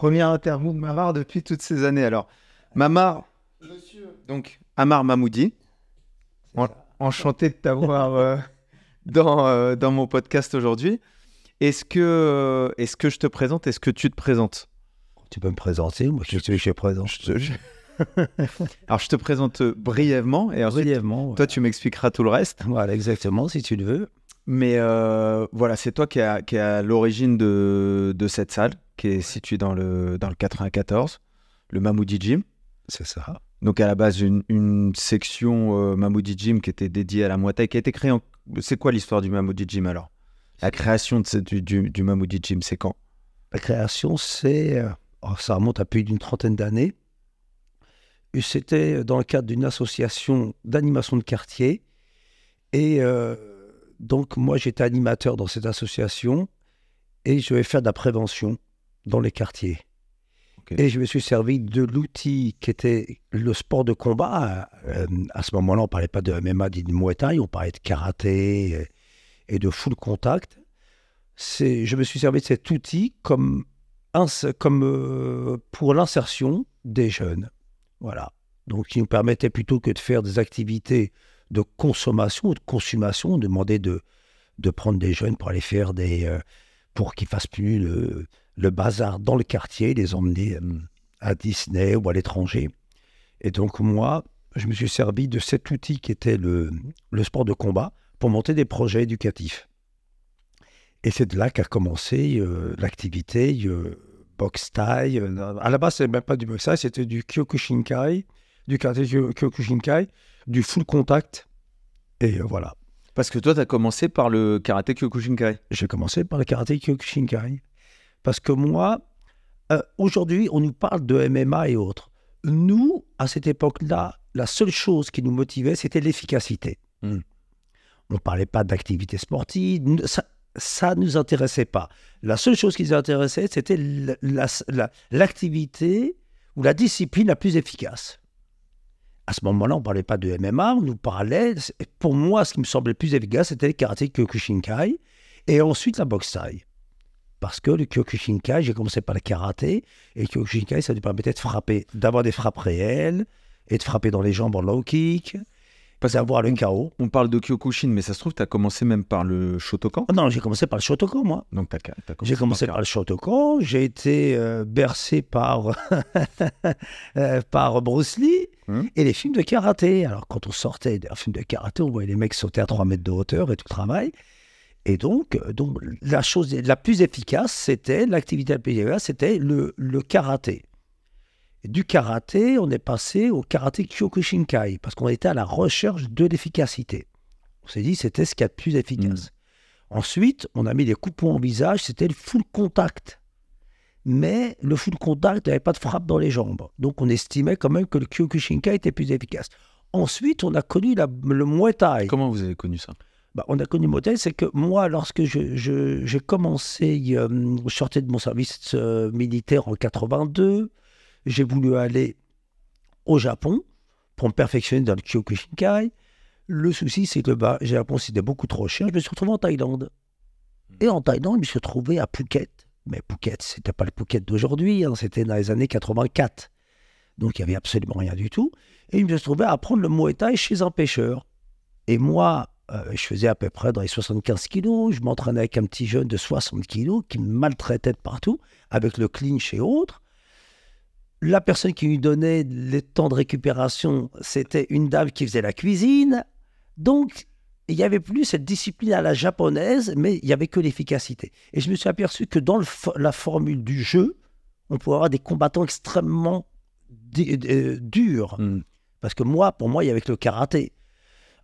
Première interview de Mamar depuis toutes ces années. Alors, Mamar, donc Amar Mamoudi, enchanté de t'avoir euh, dans, euh, dans mon podcast aujourd'hui. Est-ce que, euh, est que je te présente Est-ce que tu te présentes Tu peux me présenter, moi je suis présent. Alors, je te présente brièvement. Et brièvement. Toi, tu m'expliqueras tout le reste. Voilà, exactement, si tu le veux. Mais voilà, c'est toi qui as à l'origine de, de, cette salle, qui est situé dans le, dans le 94, le Mamoudi Gym. C'est ça. Donc à la base, une, section euh, Mamoudi Gym qui était dédiée à la Muay qui a été créée en... C'est quoi l'histoire du Mamoudi Gym alors La création du, du, Mamoudi Gym, c'est quand La création, c'est... Euh, oh, ça remonte à plus d'une trentaine d'années. C'était dans le cadre d'une association d'animation de quartier. Et euh, donc moi, j'étais animateur dans cette association et je vais faire de la prévention dans les quartiers. Et je me suis servi de l'outil qui était le sport de combat. Euh, à ce moment-là, on ne parlait pas de MMA ni de Muay on parlait de karaté et, de full contact. Je me suis servi de cet outil comme, comme euh, pour l'insertion des jeunes. Voilà. Donc, qui nous permettait plutôt que de faire des activités de consommation ou de consommation, on demandait de, de prendre des jeunes pour aller faire des. Euh, pour qu'ils fassent plus le le bazar dans le quartier, les emmener euh, à Disney ou à l'étranger. Et donc moi, je me suis servi de cet outil qui était le, sport de combat pour monter des projets éducatifs. Et c'est de là qu'a commencé euh, l'activité Box euh, boxe à la base, c'était même pas du Box Tai, c'était du Kyokushinkai, du karaté Kyokushinkai, du full contact. Et voilà. Parce que toi, tu as commencé par le karaté Kyokushinkai. J'ai commencé par le karaté Kyokushinkai. Parce que moi, euh, aujourd'hui, on nous parle de MMA et autres. Nous, à cette époque-là, la seule chose qui nous motivait, c'était l'efficacité. Hmm. On ne parlait pas d'activité sportive, ça ne nous intéressait pas. La seule chose qui nous intéressait, c'était l'activité ou la discipline la plus efficace. À ce moment-là, on ne parlait pas de MMA, on nous parlait, pour moi, ce qui me semblait le plus efficace, c'était le karaté Kyokushinkai et ensuite la boxe taille parce que le Kyokushinkai, j'ai commencé par le karaté, et le Kyokushinkai, ça lui permettait de frapper, d'avoir des frappes réelles, et de frapper dans les jambes en low kick, pas d'avoir le chaos. On parle de Kyokushin, mais ça se trouve, tu as commencé même par le Shotokan ah Non, j'ai commencé par le Shotokan, moi. Donc, tu as, commencé J'ai commencé par, le Shotokan, j'ai été euh, bercé par, euh, par Bruce Lee hum. et les films de karaté. Alors, quand on sortait des films de karaté, on voyait les mecs sauter à 3 mètres de hauteur et tout le travail. Et donc, euh, donc la chose la plus efficace, c'était l'activité la plus e c'était le, karaté. du karaté, on est passé au karaté Kyokushinkai, parce qu'on était à la recherche de l'efficacité. On s'est dit, c'était ce qu'il a de plus efficace. Mm. Ensuite, on a mis des coupons en visage, c'était le full contact. Mais le full contact n'avait pas de frappe dans les jambes. Donc, on estimait quand même que le Kyokushinkai était plus efficace. Ensuite, on a connu le Muay Thai. Comment vous avez connu ça bah, on a connu Motel, c'est que moi, lorsque j'ai je, commencé, euh, sortais de mon service euh, militaire en 82, j'ai voulu aller au Japon pour me perfectionner dans le Kyokushinkai. Le souci, c'est que bah, j'ai Japon, c'était beaucoup trop cher. Je me suis retrouvé en Thaïlande. Hmm. Et en Thaïlande, je me suis retrouvé à Phuket. Mais Phuket, c'était pas le Phuket d'aujourd'hui, hein, c'était dans les années 84. Donc il n'y avait absolument rien du tout. Et je me suis retrouvé à apprendre le Muay Thai chez un pêcheur. Et moi, euh, je faisais à peu près dans les 75 kilos. Je m'entraînais avec un petit jeune de 60 kilos qui me maltraitait de partout, avec le clinch et autres. La personne qui lui donnait les temps de récupération, c'était une dame qui faisait la cuisine. Donc, il n'y avait plus cette discipline à la japonaise, mais il n'y avait que l'efficacité. Et je me suis aperçu que dans la formule du jeu, on pouvait avoir des combattants extrêmement euh, durs. Hmm. Parce que moi, pour moi, il y avait que le karaté.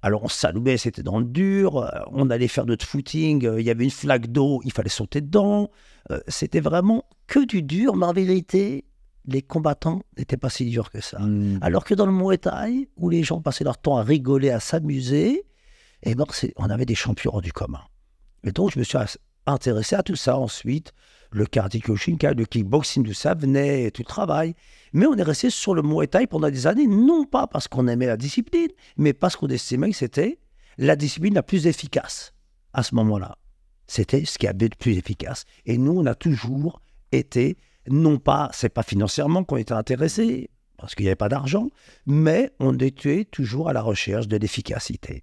Alors on s'allouait, c'était dans le dur, euh, on allait faire notre footing, euh, il y avait une flaque d'eau, il fallait sauter dedans. Euh, c'était vraiment que du dur, mais en vérité, les combattants n'étaient pas si durs que ça. Hmm. Alors que dans le Muay Thai, où les gens passaient leur temps à rigoler, à s'amuser, et eh ben on avait des champions rendus du commun. Et donc je me suis intéressé à tout ça ensuite le karaté le kickboxing, tout ça venait, tout le travail. Mais on est resté sur le Muay Thai pendant des années, non pas parce qu'on aimait la discipline, mais parce qu'on estimait que c'était la discipline la plus efficace à ce moment-là. C'était ce qui avait le plus efficace. Et nous, on a toujours été, non pas, c'est pas financièrement qu'on était intéressé, parce qu'il n'y avait pas d'argent, mais on était toujours à la recherche de l'efficacité.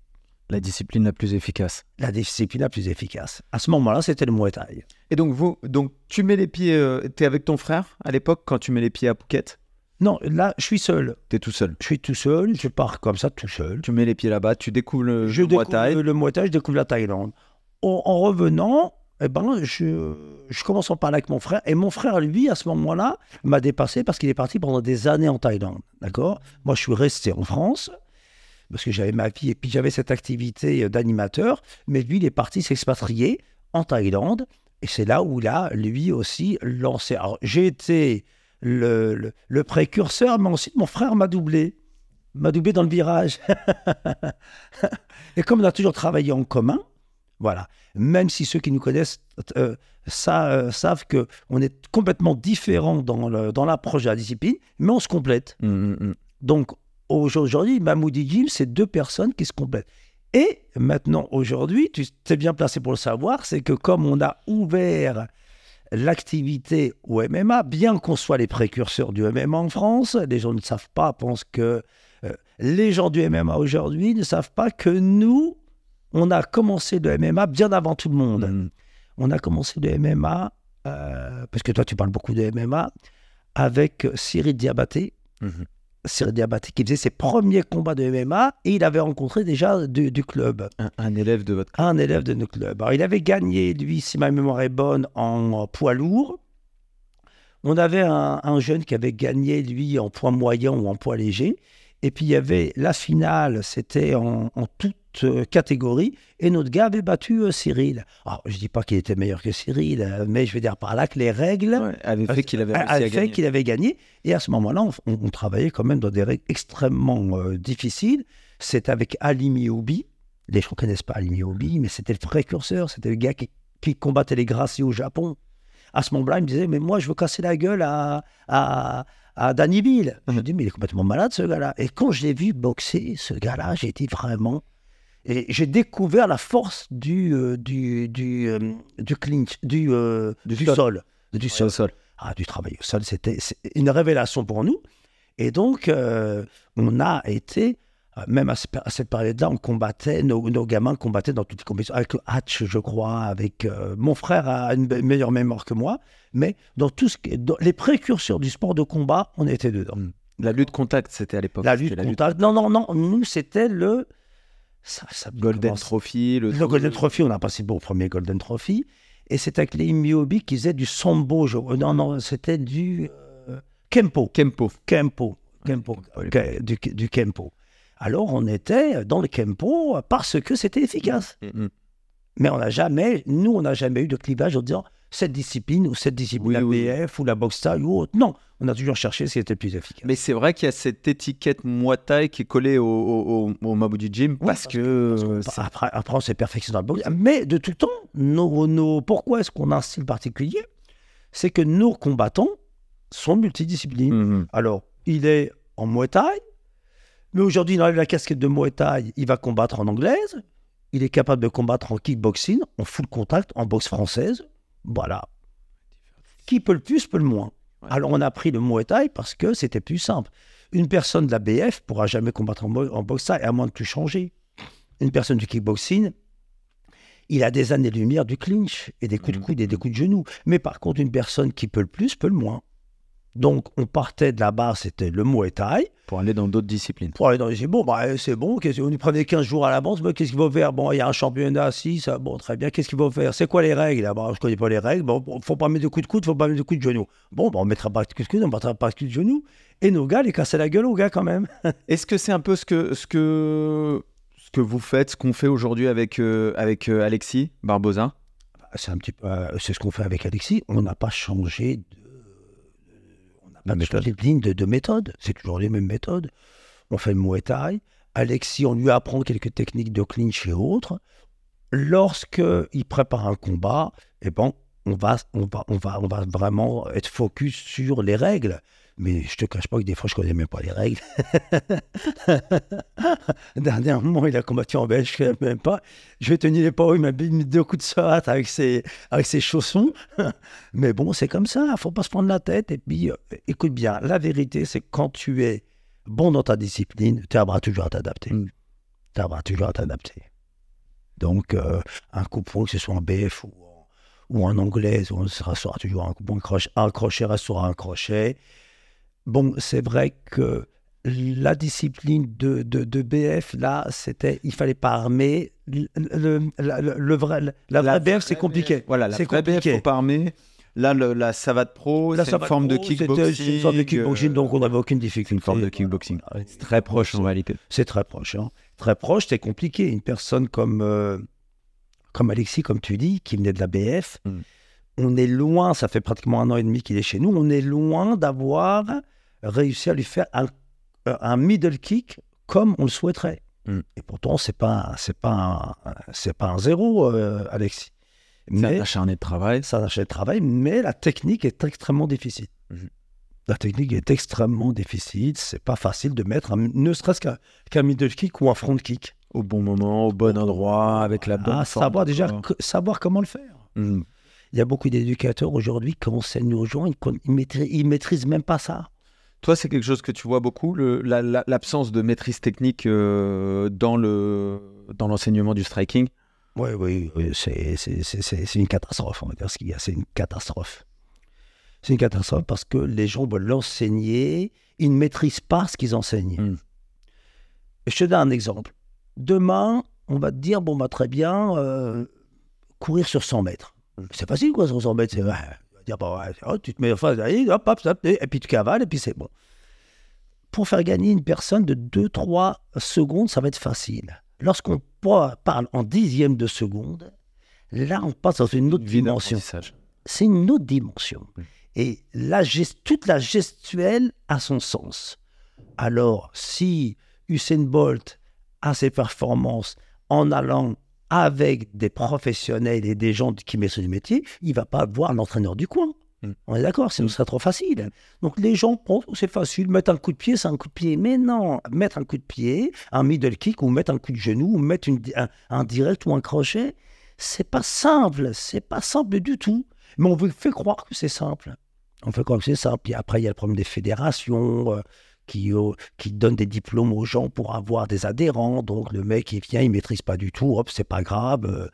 La discipline la plus efficace. La discipline la plus efficace. À ce moment-là, c'était le Muay Thai. Et donc, vous, donc tu mets les pieds, euh, tu es avec ton frère à l'époque quand tu mets les pieds à Phuket Non, là, je suis seul. Tu es tout seul Je suis tout seul, je pars comme ça tout seul. Tu mets les pieds là-bas, tu découvres le, je le découvre Le je découvre la Thaïlande. En, revenant, eh ben, je, je commence à en parler avec mon frère. Et mon frère, lui, à ce moment-là, m'a dépassé parce qu'il est parti pendant des années en Thaïlande. D'accord Moi, je suis resté en France parce que j'avais ma vie et puis j'avais cette activité d'animateur. Mais lui, il est parti s'expatrier en Thaïlande. Et c'est là où là lui aussi, lancé. Alors, j'ai été le, précurseur, mais aussi mon frère m'a doublé. M'a doublé dans le virage. et comme on a toujours travaillé en commun, voilà. Même si ceux qui nous connaissent euh, euh, savent que on est complètement différents dans, le, dans l'approche de la discipline, mais on se complète. Mmh, mmh, mmh. Donc aujourd'hui, mamoudi Jim, c'est deux personnes qui se complètent. Et maintenant, aujourd'hui, tu t'es bien placé pour le savoir, c'est que comme on a ouvert l'activité au MMA, bien qu'on soit les précurseurs du MMA en France, les gens ne savent pas, pensent que euh, les gens du MMA aujourd'hui ne savent pas que nous, on a commencé le MMA bien avant tout le monde. Mm. On a commencé le MMA, euh, parce que toi tu parles beaucoup de MMA, avec Cyril Diabaté, mm-hmm. Cyril Diabaté, qui faisait ses premiers combats de MMA et il avait rencontré déjà du, club. Un, élève de votre Un élève de notre club. Alors, il avait gagné, lui, si ma mémoire est bonne, en poids lourd. On avait un, jeune qui avait gagné, lui, en poids moyen ou en poids léger. Et puis, il y avait la finale, c'était en, en euh, catégorie et notre gars avait battu euh, Cyril. Alors, ah, je dis pas qu'il était meilleur que Cyril, euh, mais je veux dire par là que les règles avaient fait qu'il avait, qu'il avait gagné. Et à ce moment-là, on, travaillait quand même dans des règles extrêmement difficiles. C'est avec Ali Mioubi. Les gens ne connaissent pas Ali Mioubi, mais c'était le précurseur, c'était le gars qui, qui combattait les Gracies au Japon. À ce moment-là, il me disait, mais moi, je veux casser la gueule à, à à Danny Bill. Je me mhm. dis, mais il est complètement malade ce gars-là. Et quand je l'ai vu boxer, ce gars-là, j'ai dit, vraiment et j'ai découvert la force du, euh, du, du, euh, du clinch, du, euh, du, sol. Du sol. Ah, du travail au sol, c'était une révélation pour nous. Et donc, on a été, même à, cette période-là, on combattait, nos, gamins combattaient dans toutes les compétitions, avec le Hatch, je crois, avec mon frère a une meilleure mémoire que moi, mais dans tout ce les précurseurs du sport de combat, on était dedans. La lutte contact, c'était à l'époque. La, la lutte contact. Non, non, non, nous, c'était le. Golden Trophy. Le, Golden Trophy, on a passé pour premier Golden Trophy. Et c'est avec les Miobi qui faisaient du sombo, Non, non, c'était du euh, Kempo. Kempo. Kempo. Kempo. Du, Kempo. Alors on était dans le Kempo parce que c'était efficace. Mm, mm, mm. Mais on n'a jamais, nous, on n'a jamais eu de clivage en disant cette discipline ou cette discipline, la BF ou la boxe taille ou autre. Non, on a toujours cherché ce qui était le plus efficace. Mais c'est vrai qu'il y a cette étiquette Muay Thai qui est collée au, au, Gym parce, que. après, on s'est perfectionné dans boxe. Mais de tout temps, pourquoi est-ce qu'on a un style particulier C'est que nos combattants sont multidisciplinaires. Mhm. Alors, il est en Muay Thai, mais aujourd'hui, il enlève la casquette de Muay Thai, il va combattre en anglaise. Il est capable de combattre en kickboxing, en full contact, en boxe française, voilà. Qui peut le plus, peut le moins. Alors on a pris le Muay Thai parce que c'était plus simple. Une personne de la BF pourra jamais combattre en, en boxe et à moins de tout changer. Une personne du kickboxing, il a des années-lumière du clinch et des coups de mmh. coude et des coups de genoux. Mais par contre, une personne qui peut le plus peut le moins. Donc, on partait de la barre, c'était le Muay Thai. Pour aller dans d'autres disciplines. Pour aller dans les Bon, bah, c'est bon. On nous prenait 15 jours à l'avance. mais qu'est-ce qu'il faut faire Bon, il y a un championnat, si, ça, bon, très bien. Qu'est-ce qu'il faut faire C'est quoi les règles ah, bah, Je ne connais pas les règles. Bon, faut pas mettre de coups de coude, faut pas mettre de coups de genou. Bon, bah, on mettra pas de coups de coude, on mettra pas de coups de genou. Et nos gars, les cassaient la gueule aux gars quand même. Est-ce que c'est un peu ce que, ce que, ce que vous faites, ce qu'on fait aujourd'hui avec, euh, avec euh, Alexis Barbosa bah, C'est un petit euh, c'est ce qu'on fait avec Alexis. On n'a pas changé de la de, de C'est toujours les mêmes méthodes. On fait le Muay Thai. Alexis, on lui apprend quelques techniques de clinch et autres. Lorsqu'il prépare un combat, eh ben, on va, on va, on va vraiment être focus sur les règles. Mais je te cache pas que des fois, je connais même pas les règles. Dernièrement, il a combattu en belge, je ne même pas. Je vais tenir les pas, il m'a mis deux coups de savate avec ses, avec ses chaussons. Mais bon, c'est comme ça, faut pas se prendre la tête. Et puis, euh, écoute bien, la vérité, c'est quand tu es bon dans ta discipline, tu auras toujours à t'adapter. Mm. Tu auras toujours à t'adapter. Donc, euh, un coup pro que ce soit en BF ou en, ou en anglaise, on sera, toujours un coup un crochet, un crochet restera un crochet bon, c'est vrai que la discipline de, de, de BF, là, c'était, il fallait pas armer. Le, la, vrai, la, vraie BF, c'est compliqué. Voilà, la vraie il BF, faut pas armer. Là, la savate pro, c'est une, forme de kickboxing. une forme de kickboxing, donc on n'avait aucune difficulté. Une forme de kickboxing. C'est très proche C'est très proche. Hein. Très proche, c'est compliqué. Une personne comme, euh, comme Alexis, comme tu dis, qui venait de la BF. Hmm on est loin, ça fait pratiquement un an et demi qu'il est chez nous, on est loin d'avoir réussi à lui faire un, euh, middle kick comme on le souhaiterait. Hmm. Et pourtant, c'est pas, c'est pas, c'est pas un zéro, euh, Alexis. Mais, un acharné de travail. Ça acharné de travail, mais la technique est extrêmement difficile. Hmm. La technique est extrêmement difficile. C'est pas facile de mettre, ne serait-ce qu'un middle kick ou un front kick. Au bon moment, au bon endroit, avec la bonne ah, Savoir déjà, savoir comment le faire. Hmm il y a beaucoup d'éducateurs aujourd'hui qui enseignent aux gens, ils ne maîtrisent, même pas ça. Toi, c'est quelque chose que tu vois beaucoup, l'absence de maîtrise technique euh, dans l'enseignement le, dans du striking Oui, oui, c'est une catastrophe, on va dire ce qu'il y a, c'est une catastrophe. C'est une catastrophe parce que les gens veulent l'enseigner, ils ne maîtrisent pas ce qu'ils enseignent. Hmm. Je te donne un exemple. Demain, on va te dire, bon, bah, très bien, euh, courir sur 100 mètres. C'est facile, quoi, se remettre. C'est, bah, oh, tu te mets en face, et puis tu cavales, et puis c'est bon. Pour faire gagner une personne de 2-3 secondes, ça va être facile. Lorsqu'on parle en dixième de seconde, là, on passe dans une autre dimension. C'est une autre dimension. Et la toute la gestuelle a son sens. Alors, si Usain Bolt a ses performances en allant avec des professionnels et des gens qui sur le métier, il va pas voir entraîneur du coin. Mm. On est d'accord, mm. ce serait trop facile. Donc les gens pensent oh, c'est facile, mettre un coup de pied, c'est un coup de pied. Mais non, mettre un coup de pied, un middle kick ou mettre un coup de genou ou mettre un, direct ou un crochet, c'est pas simple, c'est pas simple du tout. Mais on vous fait croire que c'est simple. On fait croire que c'est simple. Et après, il y a le problème des fédérations. Euh, qui, donne euh, qui donne des diplômes aux gens pour avoir des adhérents. Donc le mec, il vient, il maîtrise pas du tout, hop, c'est pas grave, euh,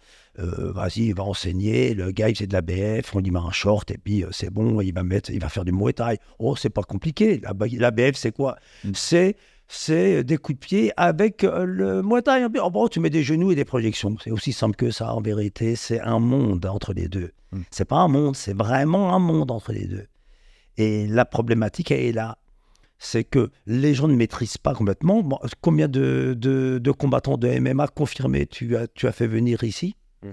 euh, vas-y, il va enseigner. Le gars, il faisait de la BF, on lui met un short, et puis c'est bon, il va, mettre, il va faire du Muay Oh, c'est pas compliqué. La, la BF, c'est quoi mm. C'est c'est des coups de pied avec le Muay Thai. En tu mets des genoux et des projections. C'est aussi simple que ça. En vérité, c'est un monde entre les deux. Mm. C'est pas un monde, c'est vraiment un monde entre les deux. Et la problématique, elle est là c'est que les gens ne maîtrisent pas complètement. combien de, combattants de MMA confirmés tu as, tu as fait venir ici mmh.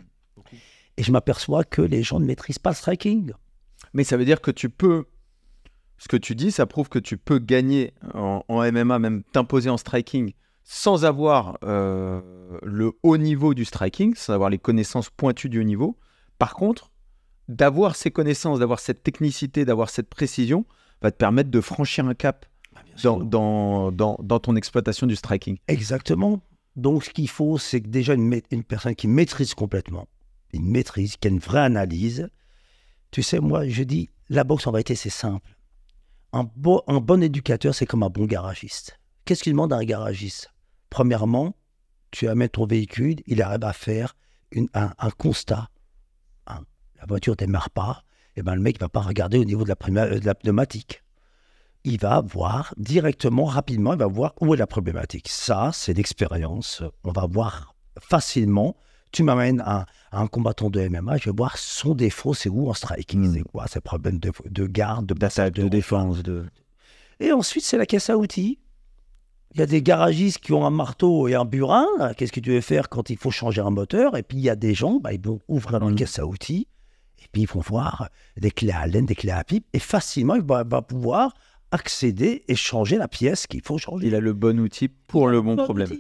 Et je m'aperçois que les gens ne maîtrisent pas le striking. Mais ça veut dire que tu peux, ce que tu dis, ça prouve que tu peux gagner en, MMA, même t'imposer en striking, sans avoir euh, le haut niveau du striking, sans avoir les connaissances pointues du haut niveau. Par contre, d'avoir ces connaissances, d'avoir cette technicité, d'avoir cette précision, va te permettre de franchir un cap bah, dans, ton exploitation du striking. Exactement. Donc, ce qu'il faut, c'est que déjà une, personne qui maîtrise complètement, une maîtrise, qui a une vraie analyse. Tu sais, moi, je dis, la boxe, en réalité, c'est simple. Un, un bon éducateur, c'est comme un bon garagiste. Qu'est-ce qu'il demande à un garagiste Premièrement, tu amènes ton véhicule, il arrive à faire un, constat. la voiture ne démarre pas, et ben le mec ne va pas regarder au niveau de la, euh, de la pneumatique il va voir directement, rapidement, il va voir où est la problématique. Ça, c'est l'expérience. On va voir facilement. Tu m'amènes à, un combattant de MMA, je vais voir son défaut, c'est où en striking, hmm. c'est quoi ses problèmes de, de garde, de, de, défense. De... Et ensuite, c'est la caisse à outils. Il y a des garagistes qui ont un marteau et un burin. Qu'est-ce que tu veux faire quand il faut changer un moteur Et puis, il y a des gens, bah, ils vont ouvrir hmm. caisse à outils. Et puis, ils vont voir des clés à laine, des clés à pipe. Et facilement, il va pouvoir accéder et changer la pièce qu'il faut changer. Il a le bon outil pour le bon, problème.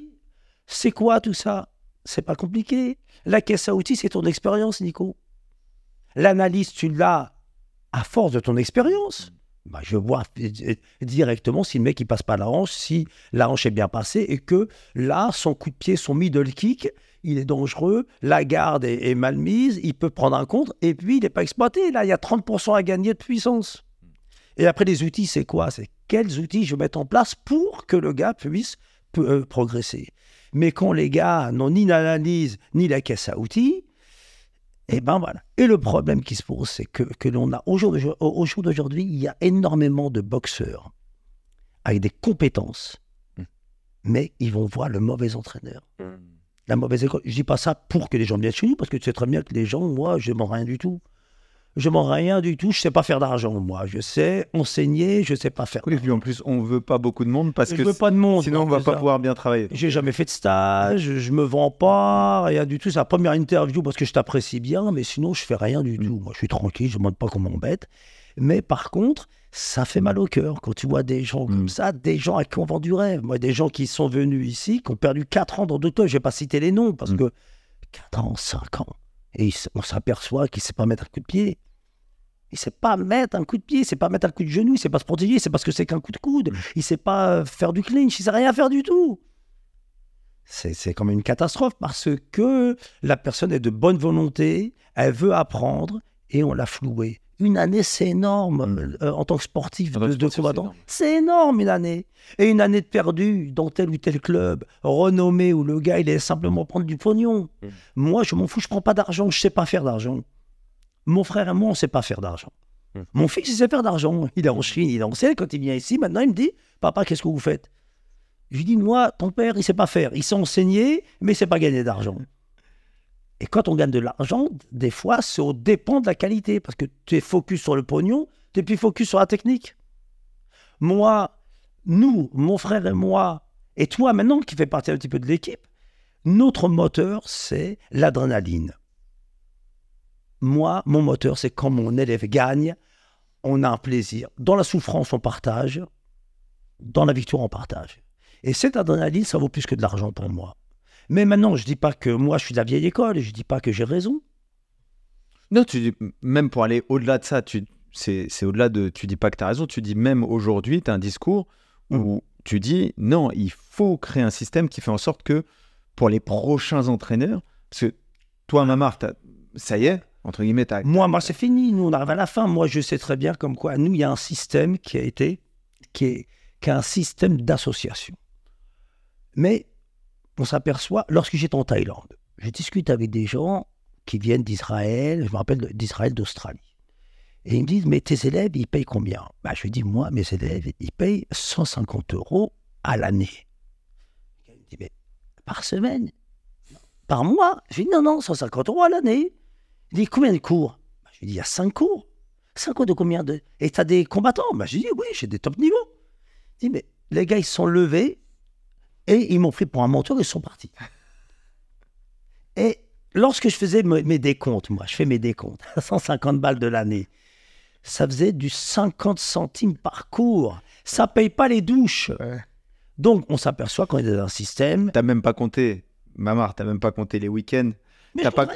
C'est quoi tout ça C'est pas compliqué. La caisse à outils, c'est ton expérience, Nico. L'analyse, tu l'as à force de ton expérience. Mm. Bah, je vois directement si le mec il passe pas la hanche, si la hanche est bien passée et que là, son coup de pied, son middle kick, il est dangereux, la garde est, est mal mise, il peut prendre un contre et puis il n'est pas exploité. Là, il y a 30% à gagner de puissance. Et après, les outils, c'est quoi C'est quels outils je vais en place pour que le gars puisse euh, progresser. Mais quand les gars n'ont ni l'analyse, ni la caisse à outils, et eh ben voilà. Et le problème qui se pose, c'est que, que l'on a au jour d'aujourd'hui, il y a énormément de boxeurs avec des compétences, hmm. mais ils vont voir le mauvais entraîneur. Hmm. La mauvaise école. Je dis pas ça pour que les gens viennent chez nous, parce que tu sais très bien que les gens, moi, je m'en rien du tout je m'en rien du tout, je sais pas faire d'argent moi, je sais enseigner, je sais pas faire. et puis en plus on veut pas beaucoup de monde parce que veux pas de monde, sinon on va pas pouvoir bien travailler. J'ai jamais fait de stage, je me vends pas, rien du tout, c'est la première interview parce que je t'apprécie bien mais sinon je fais rien du mm. tout. Moi je suis tranquille, je demande pas qu'on m'embête. Mais par contre, ça fait mal au cœur quand tu vois des gens comme mm. ça, des gens à qui on vend du rêve. Moi, des gens qui sont venus ici, qui ont perdu 4 ans dans deux temps, je vais pas citer les noms parce mm. que 4 ans, 5 ans, et on s'aperçoit qu'il ne sait pas mettre un coup de pied. Il sait pas mettre un coup de pied, il sait pas mettre un coup de genou, il sait pas se protéger, c'est parce que c'est qu'un coup de coude. Mm. Il sait pas euh, faire du clinch, il sait rien faire du tout. C'est quand même une catastrophe parce que la personne est de bonne volonté, elle veut apprendre et on l'a floué. Une année, c'est énorme mm. euh, en tant que sportif ah bah, de, combattant. C'est énorme. une année. Et une année de perdu dans tel ou tel club, renommé, où le gars, il est simplement mm. prendre du pognon. Mm. Moi, je m'en fous, je prends pas d'argent, je sais pas faire d'argent. Mon frère et moi, on sait pas faire d'argent. Mon fils, il sait faire d'argent. Il est en Chine, il est en Seine. Quand il vient ici, maintenant, il me dit Papa, qu'est-ce que vous faites Je lui dis Moi, ton père, il sait pas faire. Il s'est enseigné mais il sait pas gagner d'argent. Et quand on gagne de l'argent, des fois, c'est au dépend de la qualité, parce que tu es focus sur le pognon, tu es plus focus sur la technique. Moi, nous, mon frère et moi, et toi maintenant qui fais partie un petit peu de l'équipe, notre moteur, c'est l'adrénaline. Moi, mon moteur, c'est quand mon élève gagne, on a un plaisir. Dans la souffrance, on partage. Dans la victoire, on partage. Et cette adrénaline, ça vaut plus que de l'argent pour moi. Mais maintenant, je ne dis pas que moi, je suis de la vieille école, je ne dis pas que j'ai raison. Non, tu même pour aller au-delà de ça, tu, c'est, c'est au-delà de. Tu dis pas que tu as raison, tu dis même aujourd'hui, tu as un discours où mm. tu dis non, il faut créer un système qui fait en sorte que pour les prochains entraîneurs, parce que toi, Mamar, ça y est, entre guillemets, t'as, Moi, moi c'est fini, nous, on arrive à la fin. Moi, je sais très bien comme quoi, nous, il y a un système qui a été. qui est, qu'un un système d'association. Mais on s'aperçoit, lorsque j'étais en Thaïlande, je discute avec des gens qui viennent d'Israël, je me rappelle d'Israël, d'Australie. Et ils me disent, mais tes élèves, ils payent combien bah, Je lui dis, moi, mes élèves, ils payent 150 euros à l'année. Il me dit, mais par semaine Par mois Je lui dis, non, non, 150 euros à l'année. Il dit, combien de cours bah, Je lui dis, il y a 5 cours. 5 cours de combien de... Et tu as des combattants bah, Je lui dis, oui, j'ai des top niveaux. Il dit, mais les gars, ils sont levés, et ils m'ont pris pour un et ils sont partis. Et lorsque je faisais mes décomptes, moi, je fais mes décomptes, 150 balles de l'année, ça faisait du 50 centimes par cours. Ça paye pas les douches. Donc, on s'aperçoit qu'on est dans un système. Tu n'as même pas compté, Mamar, n'as même pas compté les week-ends. T'as pas,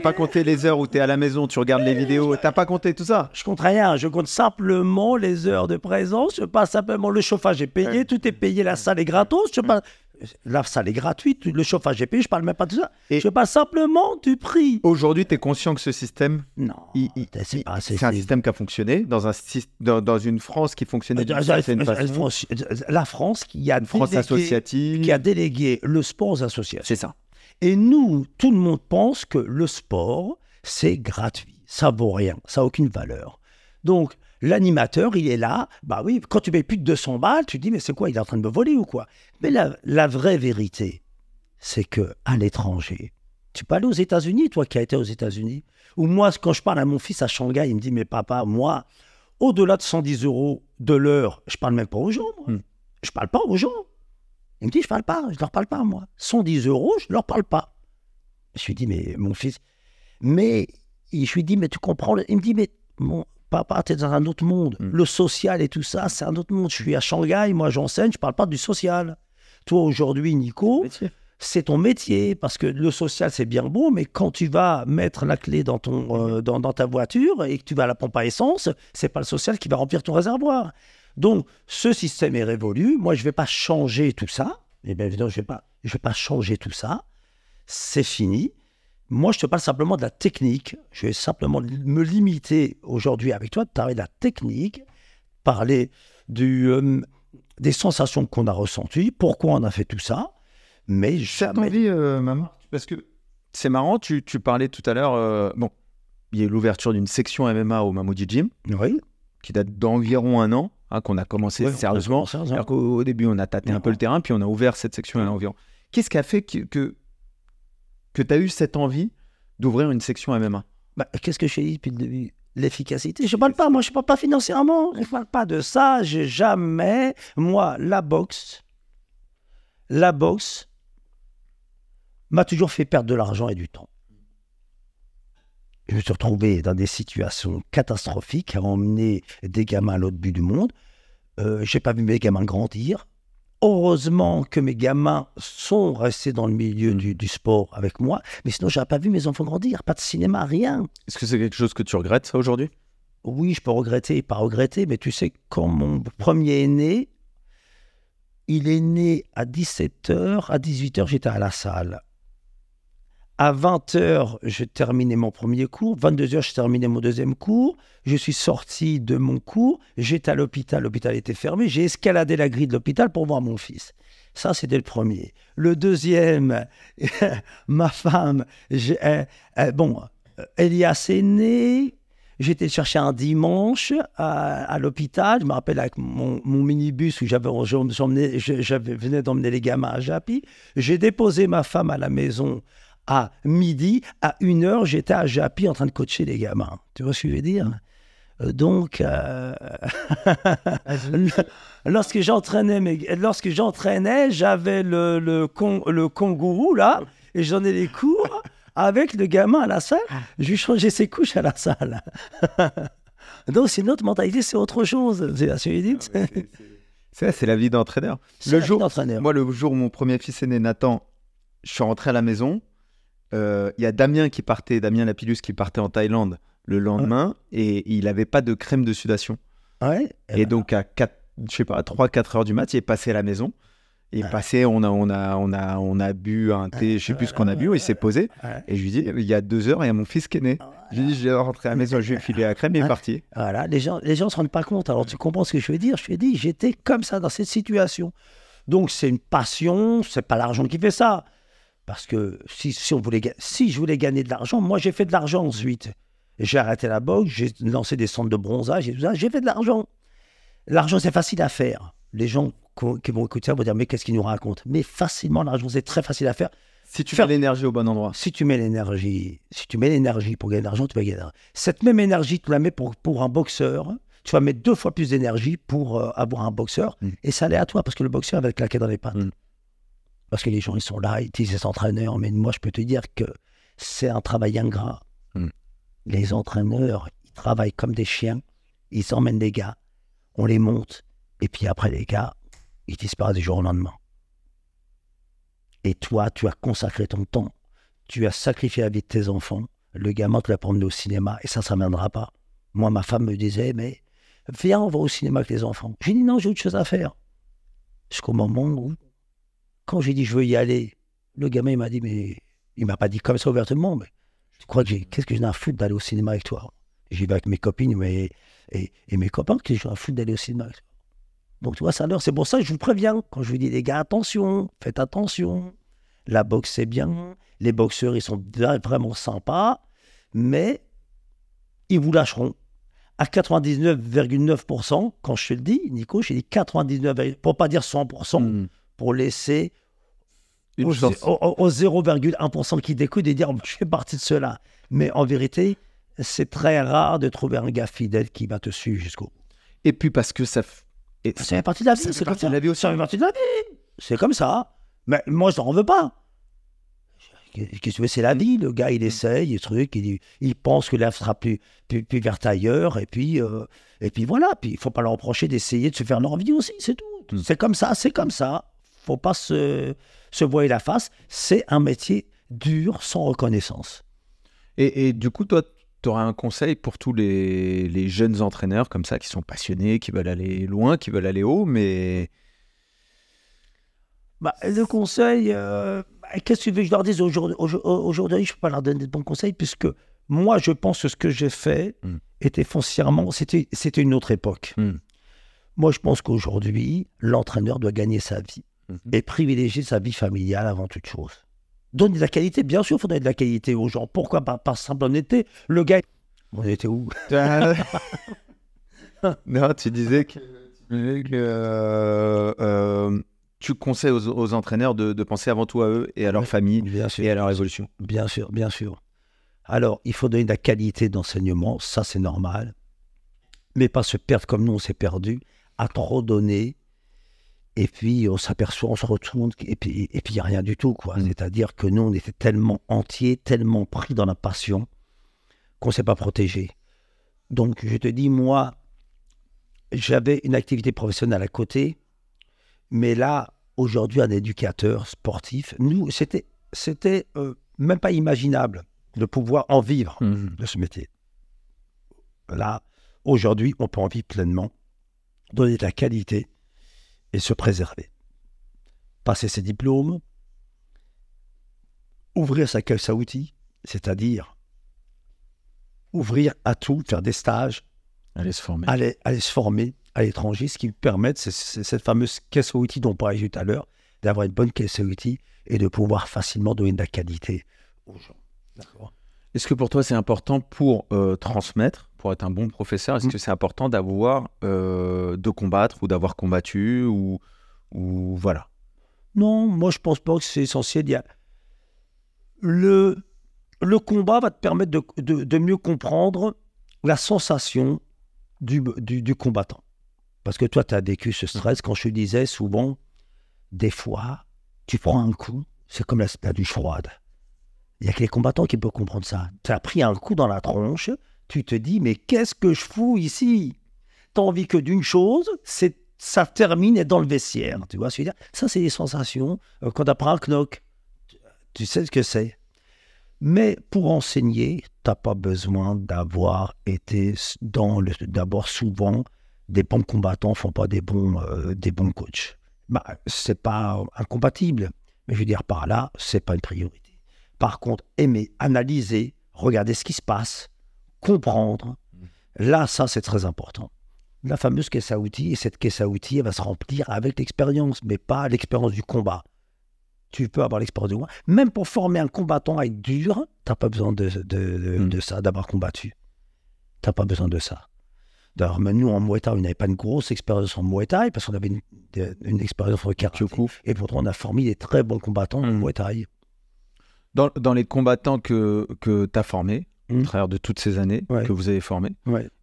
pas compté les heures où tu es à la maison, tu regardes les vidéos, t'as pas compté tout ça Je compte rien, je compte simplement les heures de présence, je passe simplement le chauffage est payé, tout est payé, la salle est gratos, je La salle est gratuite, le chauffage est payé, je parle même pas de ça. je parle simplement du prix. Aujourd'hui, tu es conscient que ce système. Non. c'est un système qui a fonctionné dans, un, dans, une France qui fonctionnait euh, euh, certaine euh, euh, façon. La France qui a. Une France associative. Qui a délégué le sport aux associations. C'est ça. Et nous, tout le monde pense que le sport, c'est gratuit, ça vaut rien, ça n'a aucune valeur. Donc, l'animateur, il est là, bah oui, quand tu payes plus de 200 balles, tu dis, mais c'est quoi, il est en train de me voler ou quoi Mais la, vraie vérité, c'est que à l'étranger, tu peux aux États-Unis, toi qui as été aux États-Unis, ou moi, quand je parle à mon fils à Shanghai, il me dit, mais papa, moi, au-delà de 110 euros de l'heure, je parle même pas aux gens. Moi. Hmm. Je parle pas aux gens. Il me dit, je parle pas, je leur parle pas, moi. 110 euros, je leur parle pas. Je lui dis, mais mon fils, mais je lui dis, mais tu comprends. Il me dit, mais mon papa, tu es dans un autre monde. Hmm. Le social et tout ça, c'est un autre monde. Je suis à Shanghai, moi j'enseigne, je parle pas du social. Toi aujourd'hui, Nico, c'est ton métier parce que le social c'est bien beau, mais quand tu vas mettre la clé dans ton euh, dans, ta voiture et que tu vas à la pompe à essence, c'est pas le social qui va remplir ton réservoir. Donc, ce système est révolu. Moi, je ne vais pas changer tout ça. Et eh bien, évidemment, je ne vais, pas, changer tout ça. C'est fini. Moi, je te parle simplement de la technique. Je vais simplement me limiter aujourd'hui avec toi de parler de la technique, parler euh, des sensations qu'on a ressenties, pourquoi on a fait tout ça. Mais jamais. ma euh, maman, parce que c'est marrant, tu, parlais tout à l'heure. Euh, bon, il y a eu l'ouverture d'une section MMA au Mamoudi Gym. Qui date d'environ un an. Hein, qu'on a commencé sérieusement. alors au, début, on a tâté un peu le terrain, puis on a ouvert cette section à l'environ. Qu'est-ce qui a fait que, que, tu as eu cette envie d'ouvrir une section à MMA bah, Qu'est-ce que j'ai dit depuis le début L'efficacité. Je ne parle pas, moi, je parle pas financièrement. Je ne parle pas de ça. J'ai jamais. Moi, la boxe, la boxe m'a toujours fait perdre de l'argent et du temps je me suis retrouvé dans des situations catastrophiques à emmener des gamins à l'autre bout du monde. Euh, j'ai pas vu mes gamins grandir. Heureusement que mes gamins sont restés dans le milieu mm. du, sport avec moi, mais sinon je j'aurais pas vu mes enfants grandir, pas de cinéma, rien. Est-ce que c'est quelque chose que tu regrettes aujourd'hui Oui, je peux regretter, et pas regretter, mais tu sais, quand mon premier est né, il est né à 17h, à 18h j'étais à la salle. À 20h, je terminais mon premier cours. 22h, je terminais mon deuxième cours. Je suis sorti de mon cours. J'étais à l'hôpital. L'hôpital était fermé. J'ai escaladé la grille de l'hôpital pour voir mon fils. Ça, c'était le premier. Le deuxième, ma femme, bon, Elias est né. J'étais chercher un dimanche à, l'hôpital. Je me rappelle avec mon, minibus où j'avais, j'avais, venais d'emmener les gamins à Japi. J'ai déposé ma femme à la maison à midi, à une heure, j'étais à Japi en train de coacher les gamins. Tu vois ce que je veux dire euh, donc, euh, lorsque j'entraînais, lorsque j'entraînais, j'avais le, le, con... le kangourou là, et j'en ai des cours avec le gamin à la salle. Ah. Je changé ses couches à la salle. Donc, c'est notre mentalité, c'est autre chose. C'est la ah C'est la vie d'entraîneur. Le jour, moi, le jour où mon premier fils aîné Nathan, je suis rentré à la maison, euh, il y a Damien qui partait, Damien Lapillus qui partait en Thaïlande le ah. lendemain et il n'avait pas de crème de sudation. Ah eh et, ben donc à je sais pas, 3-4 heures du mat, il est passé à la maison. Il est ah. passé, on a, on, a, on, a, on a bu un thé, je sais plus ce qu'on a bu, il s'est posé. Et je lui dis, il y a deux heures, il y a mon fils qui est né. Je lui dis, je vais rentrer à la maison, je vais filer la crème et il est parti. Voilà, les gens ne les gens se rendent pas compte. Alors tu comprends ce que je veux dire Je lui ai dit, j'étais comme ça, dans cette situation. Donc c'est une passion, c'est pas l'argent qui fait ça. Parce que si, si je voulais gagner de l'argent, moi j'ai fait de l'argent ensuite. J'ai arrêté la boxe, j'ai lancé des centres de bronzage j'ai fait de l'argent. L'argent, c'est facile à faire. Les gens qui vont écouter ça vont dire Mais qu'est-ce qu'il nous raconte Mais facilement, l'argent, c'est très facile à faire. Si tu fais mets l'énergie au bon endroit. Si tu mets l'énergie, si tu mets l'énergie pour gagner de l'argent, tu vas gagner de l'argent. Cette même énergie, tu la mets pour, pour un boxeur, tu vas mettre deux fois plus d'énergie pour euh, avoir un boxeur, mm. et ça l'est à toi, parce que le boxeur va te claquer dans les pattes. Mm. Parce que les gens, ils sont là, ils disent les entraîneurs, mais moi, je peux te dire que c'est un travail ingrat. Hmm. Les entraîneurs, ils travaillent comme des chiens, ils emmènent des gars, on les monte, et puis après, les gars, ils disparaissent du jour au lendemain. Et toi, tu as consacré ton temps, tu as sacrifié la vie de tes enfants, le gamin, tu l'as promené au cinéma, et ça, ça ne viendra pas. Moi, ma femme me disait, mais viens, on va au cinéma avec les enfants. J'ai dit, non, j'ai autre chose à faire. Jusqu'au moment où quand j'ai dit je veux y aller, le gamin m'a dit, mais il m'a pas dit comme ça ouvertement, mais je crois que j'ai, qu'est-ce que j'ai à foutre d'aller au cinéma avec toi J'y vais avec mes copines mais, et, mes copains, qu'est-ce que j'ai à foutre d'aller au cinéma avec toi Donc tu vois, ça l'heure, c'est pour ça que je vous préviens, quand je vous dis les gars, attention, faites attention, la boxe c'est bien, les boxeurs ils sont vraiment sympas, mais ils vous lâcheront. À 99,9%, quand je te le dis, Nico, j'ai dit 99, pour pas dire 100%, pour laisser Au, 0,1% qui découle et dire je fais partie de cela. Mais en vérité, c'est très rare de trouver un gars fidèle qui va te suivre jusqu'au Et puis parce que ça. fait partie de la vie. C'est une aussi. partie de la vie. C'est comme ça. Mais moi, je n'en veux pas. c'est la vie Le gars, il mm. essaye, il truc, il, il pense que l'air sera plus, plus, plus verte ailleurs, et puis, euh, et puis voilà. Puis il faut pas leur reprocher d'essayer de se faire leur envie aussi, c'est tout. Mm. C'est comme ça, c'est comme ça faut pas se, se voiler la face. C'est un métier dur, sans reconnaissance. Et, du coup, toi, tu auras un conseil pour tous les, les, jeunes entraîneurs comme ça, qui sont passionnés, qui veulent aller loin, qui veulent aller haut, mais... Bah, le conseil, euh, bah, qu'est-ce que tu veux que je leur dise aujourd'hui Aujourd'hui, je ne peux pas leur donner de bons conseils, puisque moi, je pense que ce que j'ai fait hmm. était foncièrement, c'était une autre époque. Hmm. Moi, je pense qu'aujourd'hui, l'entraîneur doit gagner sa vie. Mhm. et privilégier sa vie familiale avant toute chose. Donner de la qualité, bien sûr, il faut donner de la qualité aux gens. Pourquoi pas par simple honnêteté Le gars. On était où Non, tu disais que, tu, euh, euh, tu conseilles aux, entraîneurs de, de, penser avant tout à eux et à leur famille bien et à leur évolution. Bien sûr, bien sûr. Alors, il faut donner de la qualité d'enseignement, ça c'est normal, mais pas se perdre comme nous on s'est perdu, à trop donner et puis on s'aperçoit, on se retourne, et puis il y a rien du tout quoi. Mm. C'est-à-dire que nous on était tellement entier, tellement pris dans la passion qu'on s'est pas protégé. Donc je te dis moi, j'avais une activité professionnelle à côté, mais là aujourd'hui un éducateur sportif, nous c'était c'était euh, même pas imaginable de pouvoir en vivre mm. de ce métier. Là aujourd'hui on peut en vivre pleinement, donner de la qualité et se préserver. Passer ses diplômes, ouvrir sa caisse à outils, c'est-à-dire ouvrir à tout, faire des stages, aller se former, aller, se former à l'étranger, ce qui permettent, c'est cette fameuse caisse à outils dont on parlait tout à l'heure, d'avoir une bonne caisse à outils et de pouvoir facilement donner de la qualité aux gens. Est-ce que pour toi c'est important pour euh, transmettre pour être un bon professeur, est-ce mhm. que c'est important d'avoir, euh, de combattre ou d'avoir combattu ou, ou voilà Non, moi je pense pas que c'est essentiel. Il le, le combat va te permettre de, de, mieux comprendre la sensation du, du, combattant. Parce que toi, tu as vécu ce mhm. stress. Quand je disais souvent, des fois, tu prends un coup, c'est comme la, la douche froide. Il n'y a que les combattants qui peuvent comprendre ça. Tu as pris un coup dans la tronche, tu te dis, mais qu'est-ce que je fous ici T'as envie que d'une chose, c'est ça termine et dans le vestiaire. Tu vois, dire ça, c'est des sensations Quand euh, quand t'apprends un knock. Tu sais ce que c'est. Mais pour enseigner, t'as pas besoin d'avoir été dans le. D'abord, souvent, des bons combattants font pas des bons, euh, des bons coachs. Bah, c'est pas incompatible. Mais je veux dire, par là, c'est pas une priorité. Par contre, aimer, analyser, regarder ce qui se passe, comprendre. Mm. Là, ça, c'est très important. La fameuse caisse à outils, et cette caisse à outils, elle va se remplir avec l'expérience, mais pas l'expérience du combat. Tu peux avoir l'expérience du combat. Même pour former un combattant à être dur, tu n'as pas besoin de, mm. ça, d'avoir combattu. Tu n'as pas besoin de ça. D'ailleurs, nous, en Muay on n'avait pas une grosse expérience en Muay parce qu'on avait une, expérience en karaté. Et pourtant, on a formé des très bons combattants en mm. Muay Dans, les combattants que, que tu as formés, Mmh. au travers de toutes ces années que vous avez formées.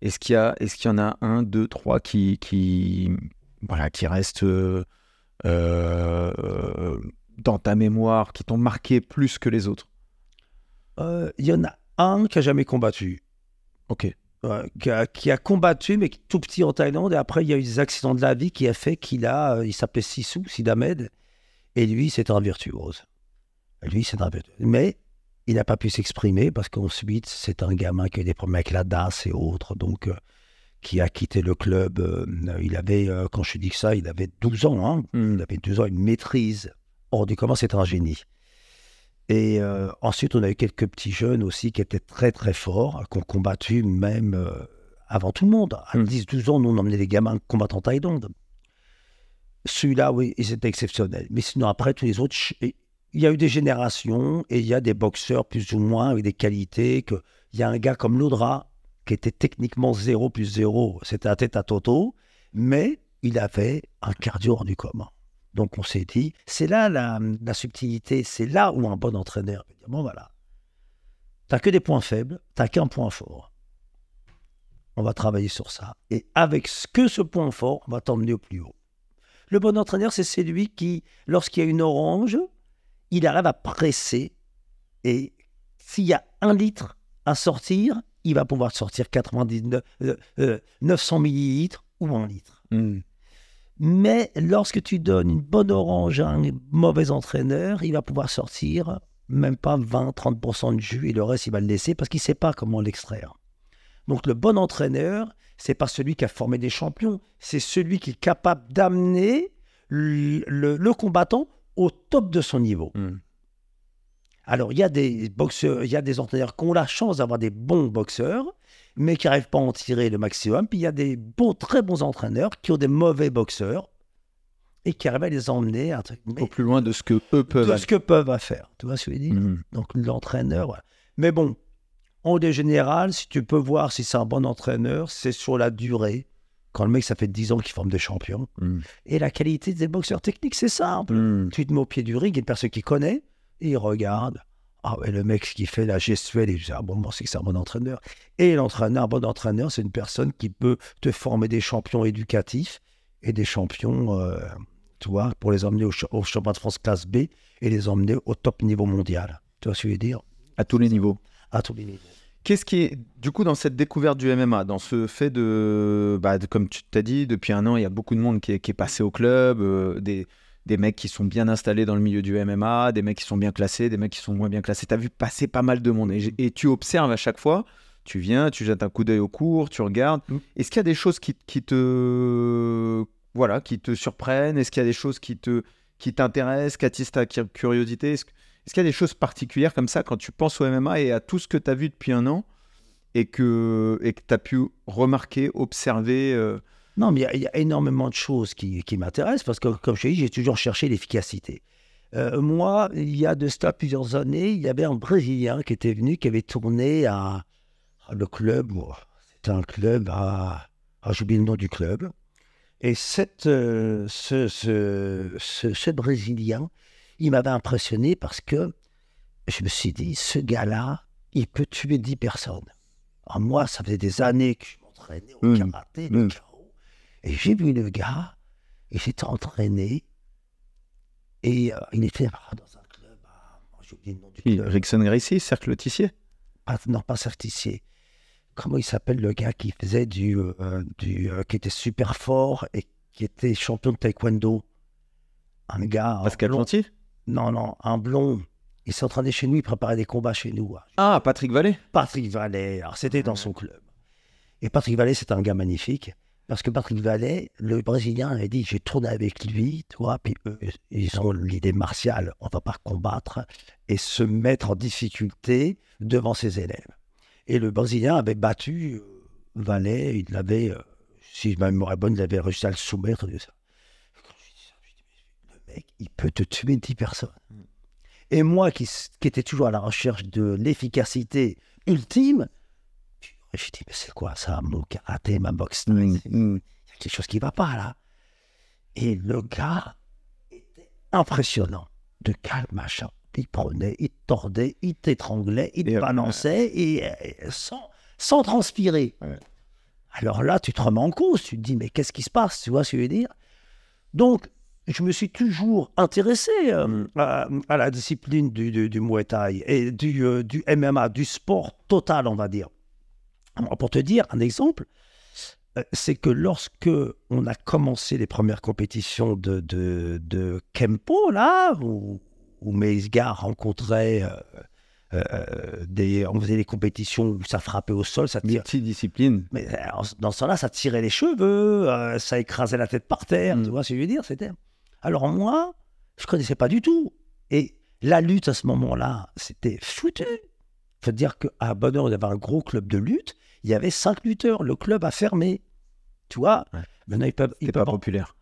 Est-ce qu'il y, est qu'il y en a un, deux, trois qui, qui, voilà, qui restent euh, euh, dans ta mémoire, qui t'ont marqué plus que les autres euh, Il y en a un qui n'a jamais combattu. Ok. Qui a, combattu, mais tout petit en Thaïlande. Et après, il y a eu des accidents de la vie qui a fait qu'il a. Il s'appelait Sissou, Sidamed. Et lui, c'est un virtuose. Lui, c'est un virtuose. Mais il n'a pas pu s'exprimer parce qu'ensuite, c'est un gamin qui a eu des problèmes avec la DAS et autres, donc euh, qui a quitté le club. Euh, il avait, euh, quand je dis ça, il avait 12 ans. Hein. Hmm. Il avait 12 ans, une maîtrise. Or du comment c'est un génie. Et ensuite, on a eu quelques petits jeunes aussi qui étaient très, très forts, qu'on combattu même avant tout le monde. À 10-12 hmm. ans, nous, on emmenait des gamins combattre en Thaïlande. Celui-là, oui, ils étaient exceptionnels. Mais sinon, après, tous les autres, il y a eu des générations et il y a des boxeurs plus ou moins avec des qualités. Que, il y a un gars comme l'oudra qui était techniquement 0 plus 0, c'était à tête à Toto, mais il avait un cardio hors du commun. Donc on s'est dit, c'est là la, subtilité, c'est là où un bon entraîneur peut dire, bon voilà, t'as que des points faibles, t'as qu'un point fort. On va travailler sur ça. Et avec ce que ce point fort, on va t'emmener au plus haut. Le bon entraîneur, c'est celui qui, lorsqu'il y a une orange, il arrive à presser et s'il y a un litre à sortir, il va pouvoir sortir 99, 900 euh, euh, millilitres ou un litre. Hmm. Mais lorsque tu donnes une bonne orange à un mauvais entraîneur, il va pouvoir sortir même pas 20-30% de jus et le reste, il va le laisser parce qu'il ne sait pas comment l'extraire. Donc le bon entraîneur, c'est pas celui qui a formé des champions, c'est celui qui est capable d'amener le, combattant au top de son niveau. Hmm. Alors, il y a des boxeurs, il y a des entraîneurs qui ont la chance d'avoir des bons boxeurs, mais qui n'arrivent pas à en tirer le maximum. Puis il y a des bons, très bons entraîneurs qui ont des mauvais boxeurs et qui arrivent à les emmener un au plus loin de ce que eux peuvent. De ce que peuvent faire. Tu vois ce que je veux dire hmm. Donc, l'entraîneur. Mais bon, en général, si tu peux voir si c'est un bon entraîneur, c'est sur la durée. Quand le mec, ça fait 10 ans qu'il forme des champions. Hmm. Et la qualité des boxeurs techniques, c'est simple. Hmm. Tu te mets au pied du ring, il y a une personne qui connaît, et il regarde. Ah le mec qui fait la gestuelle, il dit, ah bon, c'est c'est un bon entraîneur. Et l'entraîneur, un bon entraîneur, c'est une personne qui peut te former des champions éducatifs et des champions, euh, tu vois, pour les emmener au, au, championnat de France classe B et les emmener au top niveau mondial. Tu vois ce que je veux dire À tous les niveaux. À tous les niveaux. Qu'est-ce qui est, du coup, dans cette découverte du MMA, dans ce fait bah, de, comme tu t'as dit, depuis un an, il y a beaucoup de monde qui est, passé au club, euh, des, mecs qui sont bien installés dans le milieu du MMA, des mecs qui sont bien classés, des mecs qui sont moins bien classés. Tu as vu passer pas mal de monde et, tu observes à chaque fois, tu viens, tu jettes un coup d'œil au cours, tu regardes. Mm. Est-ce qu'il y a des choses qui, te voilà, qui te surprennent Est-ce qu'il y a des choses qui te qui t'intéressent, qui attisent ta curiosité est-ce qu'il y a des choses particulières comme ça quand tu penses au MMA et à tout ce que tu as vu depuis un an et que tu et que as pu remarquer, observer euh Non, mais il y, a énormément de choses qui, qui m'intéressent parce que, comme je te dis, j'ai toujours cherché l'efficacité. Euh, moi, il y a de cela plusieurs années, il y avait un Brésilien qui était venu, qui avait tourné à, le club. C'était un club à. à ah, J'oublie le nom du club. Et cette, euh, ce, ce, ce, ce, Brésilien il m'avait impressionné parce que je me suis dit, ce gars-là, il peut tuer 10 personnes. Alors moi, ça faisait des années que je m'entraînais au hmm. karaté, le hmm. Et j'ai vu le gars, et j'étais entraîné, et euh, il était dans un club, ah, j'ai oublié le nom du club. Rickson Gracie, Cercle Tissier Non, pas Cercle Tissier. Comment il s'appelle le gars qui faisait du. Euh, euh, qui était super fort et qui était champion de taekwondo Un gars. Pascal Gentil non, non, un blond. Il s'entraînait chez nous, il préparait des combats chez nous. Hein. Ah, Patrick Vallée Patrick Vallée. Alors, c'était dans son club. Et Patrick Vallée, c'est un gars magnifique. Parce que Patrick Vallée, le Brésilien, avait dit J'ai tourné avec lui, toi, puis eux, ils ont l'idée martiale, on va pas combattre et se mettre en difficulté devant ses élèves. Et le Brésilien avait battu euh, Vallée, il l'avait, euh, si ma mémoire est bonne, il avait réussi à le soumettre, tout ça il peut te tuer 10 personnes. Et moi, qui, qui étais toujours à la recherche de l'efficacité ultime, je dit, mais c'est quoi ça, mon karaté, ma boxe Il y a quelque chose qui ne va pas là. Et le gars était impressionnant, de calme, machin. Il prenait, il tordait, il t'étranglait, il balançait, et, sans, transpirer. Alors là, tu te remets en cause, tu te dis, mais qu'est-ce qui se passe Tu vois ce que je veux dire Donc, je me suis toujours intéressé euh, à, la discipline du, Muay Thai et du, euh, du, MMA, du sport total, on va dire. pour te dire un exemple, euh, c'est que lorsque on a commencé les premières compétitions de, Kempo, là, où, où rencontrait, des, on faisait des compétitions où ça frappait au sol, ça tirait. discipline. Mais dans ce là ça tirait les cheveux, ça écrasait la tête par terre. Mm. Tu vois ce que je veux dire C'était. Alors moi, je connaissais pas du tout. Et la lutte à ce moment-là, c'était foutu. Faut dire qu'à bonheur d'avoir un gros club de lutte, il y avait cinq lutteurs. Le club a fermé. Tu vois Maintenant, ils peuvent. pas populaire.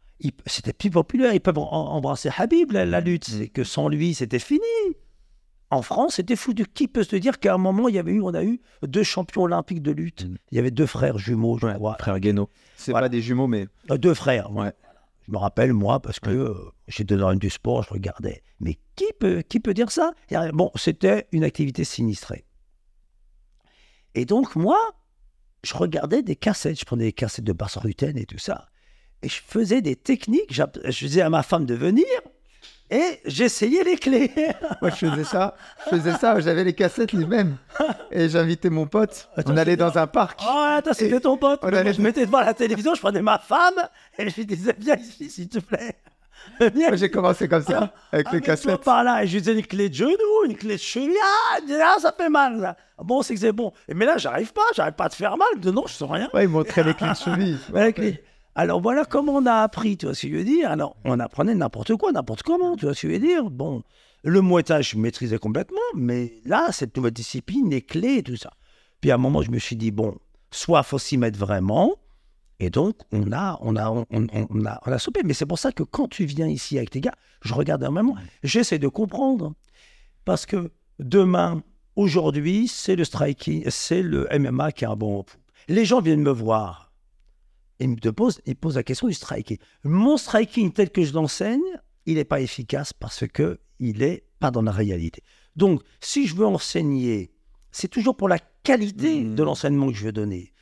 C'était plus populaire. Ils peuvent embrasser Habib, la, lutte. C'est que sans lui, c'était fini. En France, c'était foutu. Qui peut se dire qu'à un moment, il y avait eu, on a eu deux champions olympiques de lutte. Mm. Il y avait deux frères jumeaux, je Guénaud. C'est voilà. pas des jumeaux, mais. Euh, deux frères. Ouais. Je me rappelle, moi, parce que euh, j'étais dans du sport, je regardais. Mais qui peut, qui peut dire ça euh, Bon, c'était une activité sinistrée. Et donc, moi, je regardais des cassettes. Je prenais des cassettes de Basse-Ruten et tout ça. Et je faisais des techniques. Je disais à ma femme de venir et j'essayais les clés. Moi, je faisais ça. Je faisais ça. J'avais les cassettes les mêmes. Et j'invitais mon pote. Ah, on allait dans un parc. Oh, attends, c'était ton pote. On allait... Je mettais devant la télévision, je prenais ma femme et je lui disais, viens ici, s'il te plaît. j'ai commencé comme ça, ah, avec les cassettes. par là, et je disais une clé de genou, une clé de cheville. Ah, ça fait mal. Ah bon, c'est que c'est bon. Mais là, j'arrive pas, j'arrive pas à te faire mal. De non, je sens rien. Ouais, il montrait les clés de cheville. Ouais, les clés. Alors voilà comment on a appris, tu vois ce que je veux dire. Alors on apprenait n'importe quoi, n'importe comment, tu vois ce que je veux dire. Bon, le mouettage, je maîtrisais complètement, mais là, cette nouvelle discipline est clé et tout ça. Puis à un moment, je me suis dit, bon, soit faut s'y mettre vraiment, et donc, on a, on a, on, a, soupé. Mais c'est pour ça que quand tu viens ici avec tes gars, je regarde un moment, j'essaie de comprendre. Parce que demain, aujourd'hui, c'est le striking, c'est le MMA qui est un bon. Les gens viennent me voir et me pose, il pose la question du striking. Mon striking tel que je l'enseigne, il n'est pas efficace parce que il n'est pas dans la réalité. Donc, si je veux enseigner, c'est toujours pour la qualité mm-hmm. de l'enseignement que je veux donner.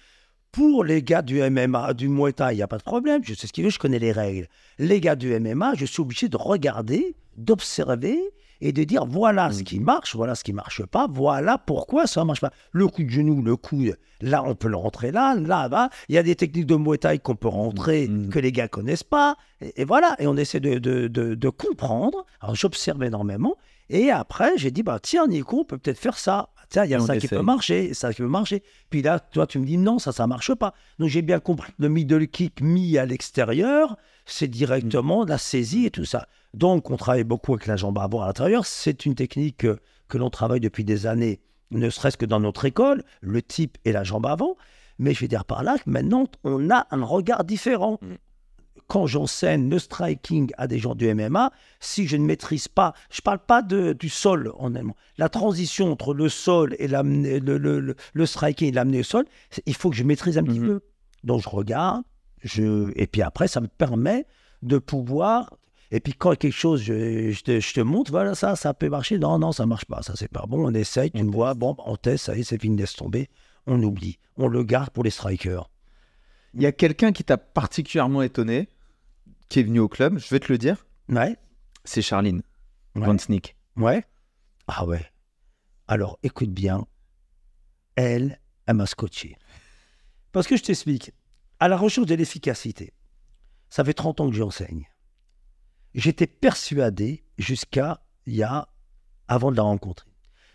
Pour les gars du MMA, du Muay Thai, il n'y a pas de problème, je sais ce qu'il veut, je connais les règles. Les gars du MMA, je suis obligé de regarder, d'observer et de dire voilà mm. ce qui marche, voilà ce qui marche pas, voilà pourquoi ça ne marche pas. Le coup de genou, le coup, là on peut le rentrer là, là bas. Il y a des techniques de Muay qu'on peut rentrer mm, mm. que les gars connaissent pas, et, voilà. Et on essaie de, comprendre. Alors j'observe énormément, et après j'ai dit bah tiens Nico, on peut peut-être faire ça. Tiens, il y a ça qui peut marcher, ça qui peut marcher. Puis là, toi, tu me dis non, ça, ça marche pas. Donc j'ai bien compris le middle kick mis à l'extérieur c'est directement mm. la saisie et tout ça. Donc, on travaille beaucoup avec la jambe avant à l'intérieur. C'est une technique euh, que, l'on travaille depuis des années, ne serait-ce que dans notre école, le type et la jambe avant. Mais je vais dire par là que maintenant, on a un regard différent. Mm. Quand j'enseigne le striking à des gens du MMA, si je ne maîtrise pas, je ne parle pas du sol en allemand, la transition entre le sol et le, le, striking et l'amener au sol, il faut que je maîtrise un petit mm-hmm. peu. Donc je regarde, et puis après, ça me permet de pouvoir. Et puis quand quelque chose, je, te, je montre, voilà, ça, ça peut marcher. Non, non, ça marche pas, ça c'est pas bon. On essaye, tu me vois, bon, bah, on teste, ça y est, c'est fini, laisse tomber. On oublie, on le garde pour les strikers. Il y a quelqu'un qui t'a particulièrement étonné, qui est venu au club, je vais te le dire. Ouais. C'est Charline, ouais. Van Ouais. Ah ouais. Alors écoute bien, elle, elle m'a scotché. Parce que je t'explique, à la recherche de l'efficacité. Ça fait 30 ans que j'enseigne. J'étais persuadé, jusqu'à il y a, avant de la rencontrer,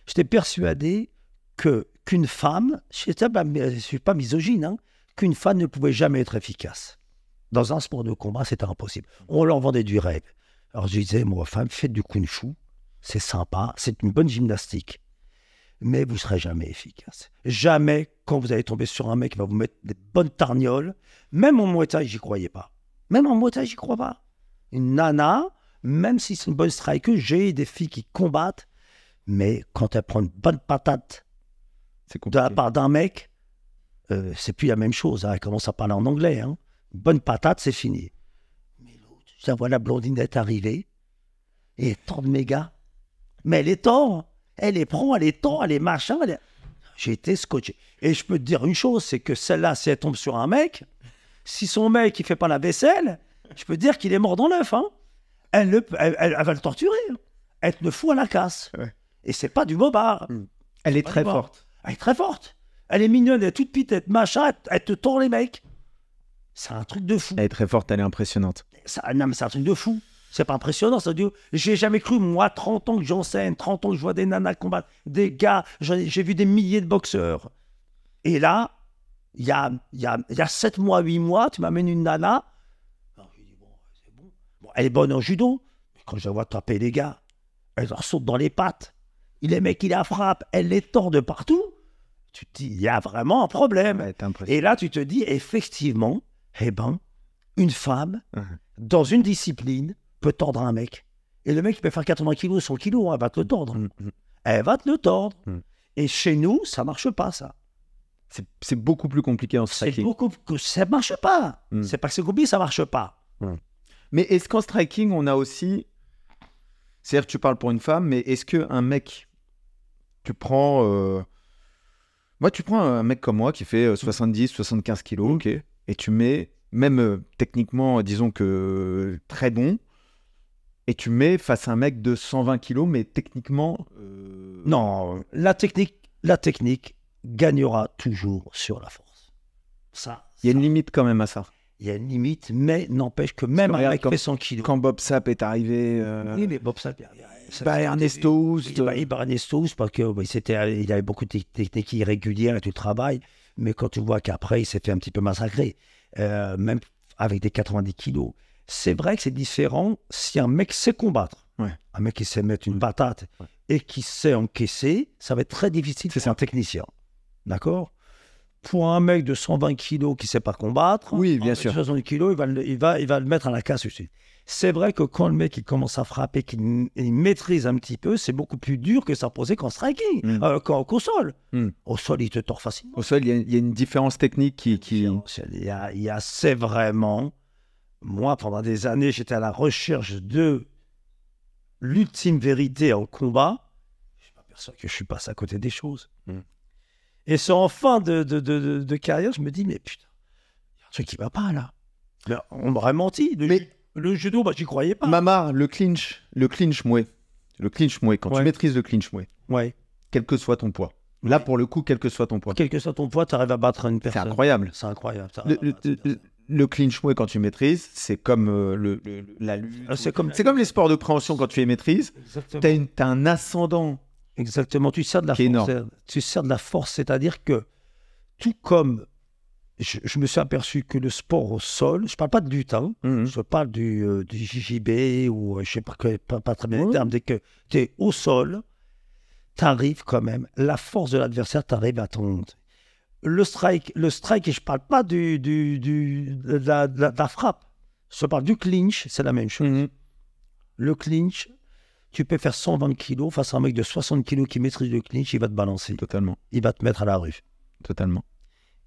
j'étais persuadé que qu'une femme, je ne suis pas misogyne, hein, qu'une femme ne pouvait jamais être efficace. Dans un sport de combat, c'était impossible. On leur vendait du rêve. Alors je disais, moi, femme, faites du kung fu, c'est sympa, c'est une bonne gymnastique mais vous serez jamais efficace. Jamais quand vous allez tomber sur un mec qui va vous mettre des bonnes tarnioles. Même en Muay je j'y croyais pas. Même en Muay j'y crois pas. Une nana, même si c'est une bonne striker, j'ai des filles qui combattent, mais quand elle prend une bonne patate c'est de la part d'un mec, euh, c'est plus la même chose. Hein. Elle commence à parler en anglais. Hein. bonne patate, c'est fini. Mais l'autre, je la vois la blondinette arriver, et tant de méga. Mais elle est tort. Elle est prend, elle est temps, elle est machin. J'ai été scotché. Et je peux te dire une chose, c'est que celle-là, si elle tombe sur un mec, si son mec, il fait pas la vaisselle, je peux dire qu'il est mort dans l'œuf. Hein. Elle, va le torturer. Hein. Elle te le fout à la casse. Et Et c'est pas du bobard. Mm. Elle est, très forte. Elle est très forte. Elle est mignonne, elle est toute petite machin, elle, te tord les mecs. C'est un truc de fou. Elle est très forte, elle est impressionnante. Ça, non, mais c'est un truc de fou. C'est pas impressionnant, ça Dieu. J'ai jamais cru, moi, 30 ans que j'enseigne, 30 ans que je vois des nanas combattre, des gars, j'ai vu des milliers de boxeurs. Et là, il y a, y, a, y a 7 mois, 8 mois, tu m'amènes une nana. bon, Elle est bonne en judo. Mais quand je la vois taper les gars, elle leur saute dans les pattes. les mecs, qui la frappent. elle les tord de partout. Tu te dis, il y a vraiment un problème. et là, tu te dis, effectivement, eh ben, une femme, dans une discipline, peut tordre un mec. Et le mec, il peut faire 80 kilos, 100 kilos, elle va te le tordre. Elle va te le tordre. Et chez nous, ça marche pas, ça. C'est beaucoup plus compliqué en striking. Beaucoup, ça marche pas. Mm. C'est pas que c'est compliqué, ça marche pas. Mais est-ce qu'en striking, on a aussi. c'est à dire tu parles pour une femme, mais est-ce qu'un mec. Tu prends. Euh, moi, tu prends un mec comme moi qui fait 70, euh, 75 mm. kilos, ok et tu mets, même euh, techniquement, disons que très bon, et tu mets face à un mec de 120 kilos, mais techniquement. Euh, non, la technique, la technique gagnera toujours sur la force. Ça. Il y a une limite quand même à ça. Il y a une limite, mais n'empêche que même avec 100 kilos. Quand Bob Sapp est arrivé. Euh, oui, mais Bob Sapp. Bah, Ernesto Houst. Bah, bah, Ernesto parce qu'il il avait beaucoup de techniques irrégulières et tout le travail. Mais quand tu vois qu'après, il s'est fait un petit peu massacrer, euh, même avec des 90 kilos. C'est vrai que c'est différent si un mec sait combattre. Un mec qui sait mettre une patate et qui sait encaisser, ça va être très difficile c'est un technicien. D'accord Pour un mec de 120 kilos qui sait pas combattre, oui, bien sûr. kilos, il va, le, mettre à la casse aussi. C'est vrai que quand le mec il commence à frapper, qu'il maîtrise un petit peu, c'est beaucoup plus dur que ça s'imposer qu'en striking, hmm. euh, qu'au sol. Hmm. Au sol, il te tord facilement. Au sol, il y, a, une différence technique qui. Il, il y a, c'est vraiment moi, pendant des années, j'étais à la recherche de l'ultime vérité en combat. Je m'aperçois que je suis passé à côté des choses. Hmm. Et c'est en fin de, carrière, je me dis, mais putain, il y a un truc qui va pas là. on m'aurait menti. Le, mais... le judo, bah, j'y croyais pas. Maman, le clinch, le clinch moué. Le clinch moué, quand tu maîtrises le clinch moué, ouais. quel que soit ton poids. Là, pour le coup, quel que soit ton poids. Quel que soit ton poids, tu arrives à battre une personne. C'est incroyable. C'est incroyable le clinch mouet quand tu maîtrises, c'est comme euh, le, la ah, C'est comme, les sports de préhension quand tu les maîtrises. Tu as, un ascendant. Exactement. Tu sers de la force. Tu sers de la force. C'est-à-dire que tout comme je, me suis aperçu que le sport au sol, je ne parle pas de lutte, hein. mhm. je parle du, euh, du JJB ou euh, je sais pas, pas, pas très bien les termes, dès que tu es au sol, tu arrives quand même, la force de l'adversaire t'arrive à ton le strike, le strike, et je ne parle pas du, du, de, la, frappe, je parle du clinch, c'est la même chose. Mhm. Le clinch, tu peux faire 120 kilos face à un mec de 60 kilos qui maîtrise le clinch, il va te balancer. Totalement. Il va te mettre à la rue. Totalement.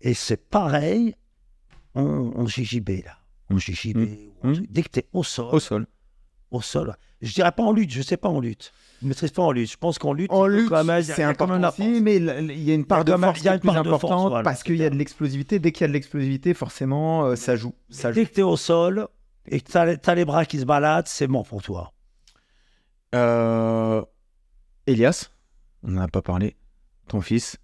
Et c'est pareil en, en, JJB, là. En JJB, mhm. dès que tu es au sol. Au sol. Au sol. Je dirais pas en lutte, je sais pas en lutte ne maîtrise pas en lutte. Je pense qu'en lutte, en lutte c'est important aussi, mais il y a une part de force qui est plus importante parce qu'il y a de l'explosivité. Dès qu'il y a de l'explosivité, forcément, euh, ça joue. Dès que tu es au sol et que tu as, les bras qui se baladent, c'est bon pour toi. Euh, Elias, on n'en a pas parlé. Ton fils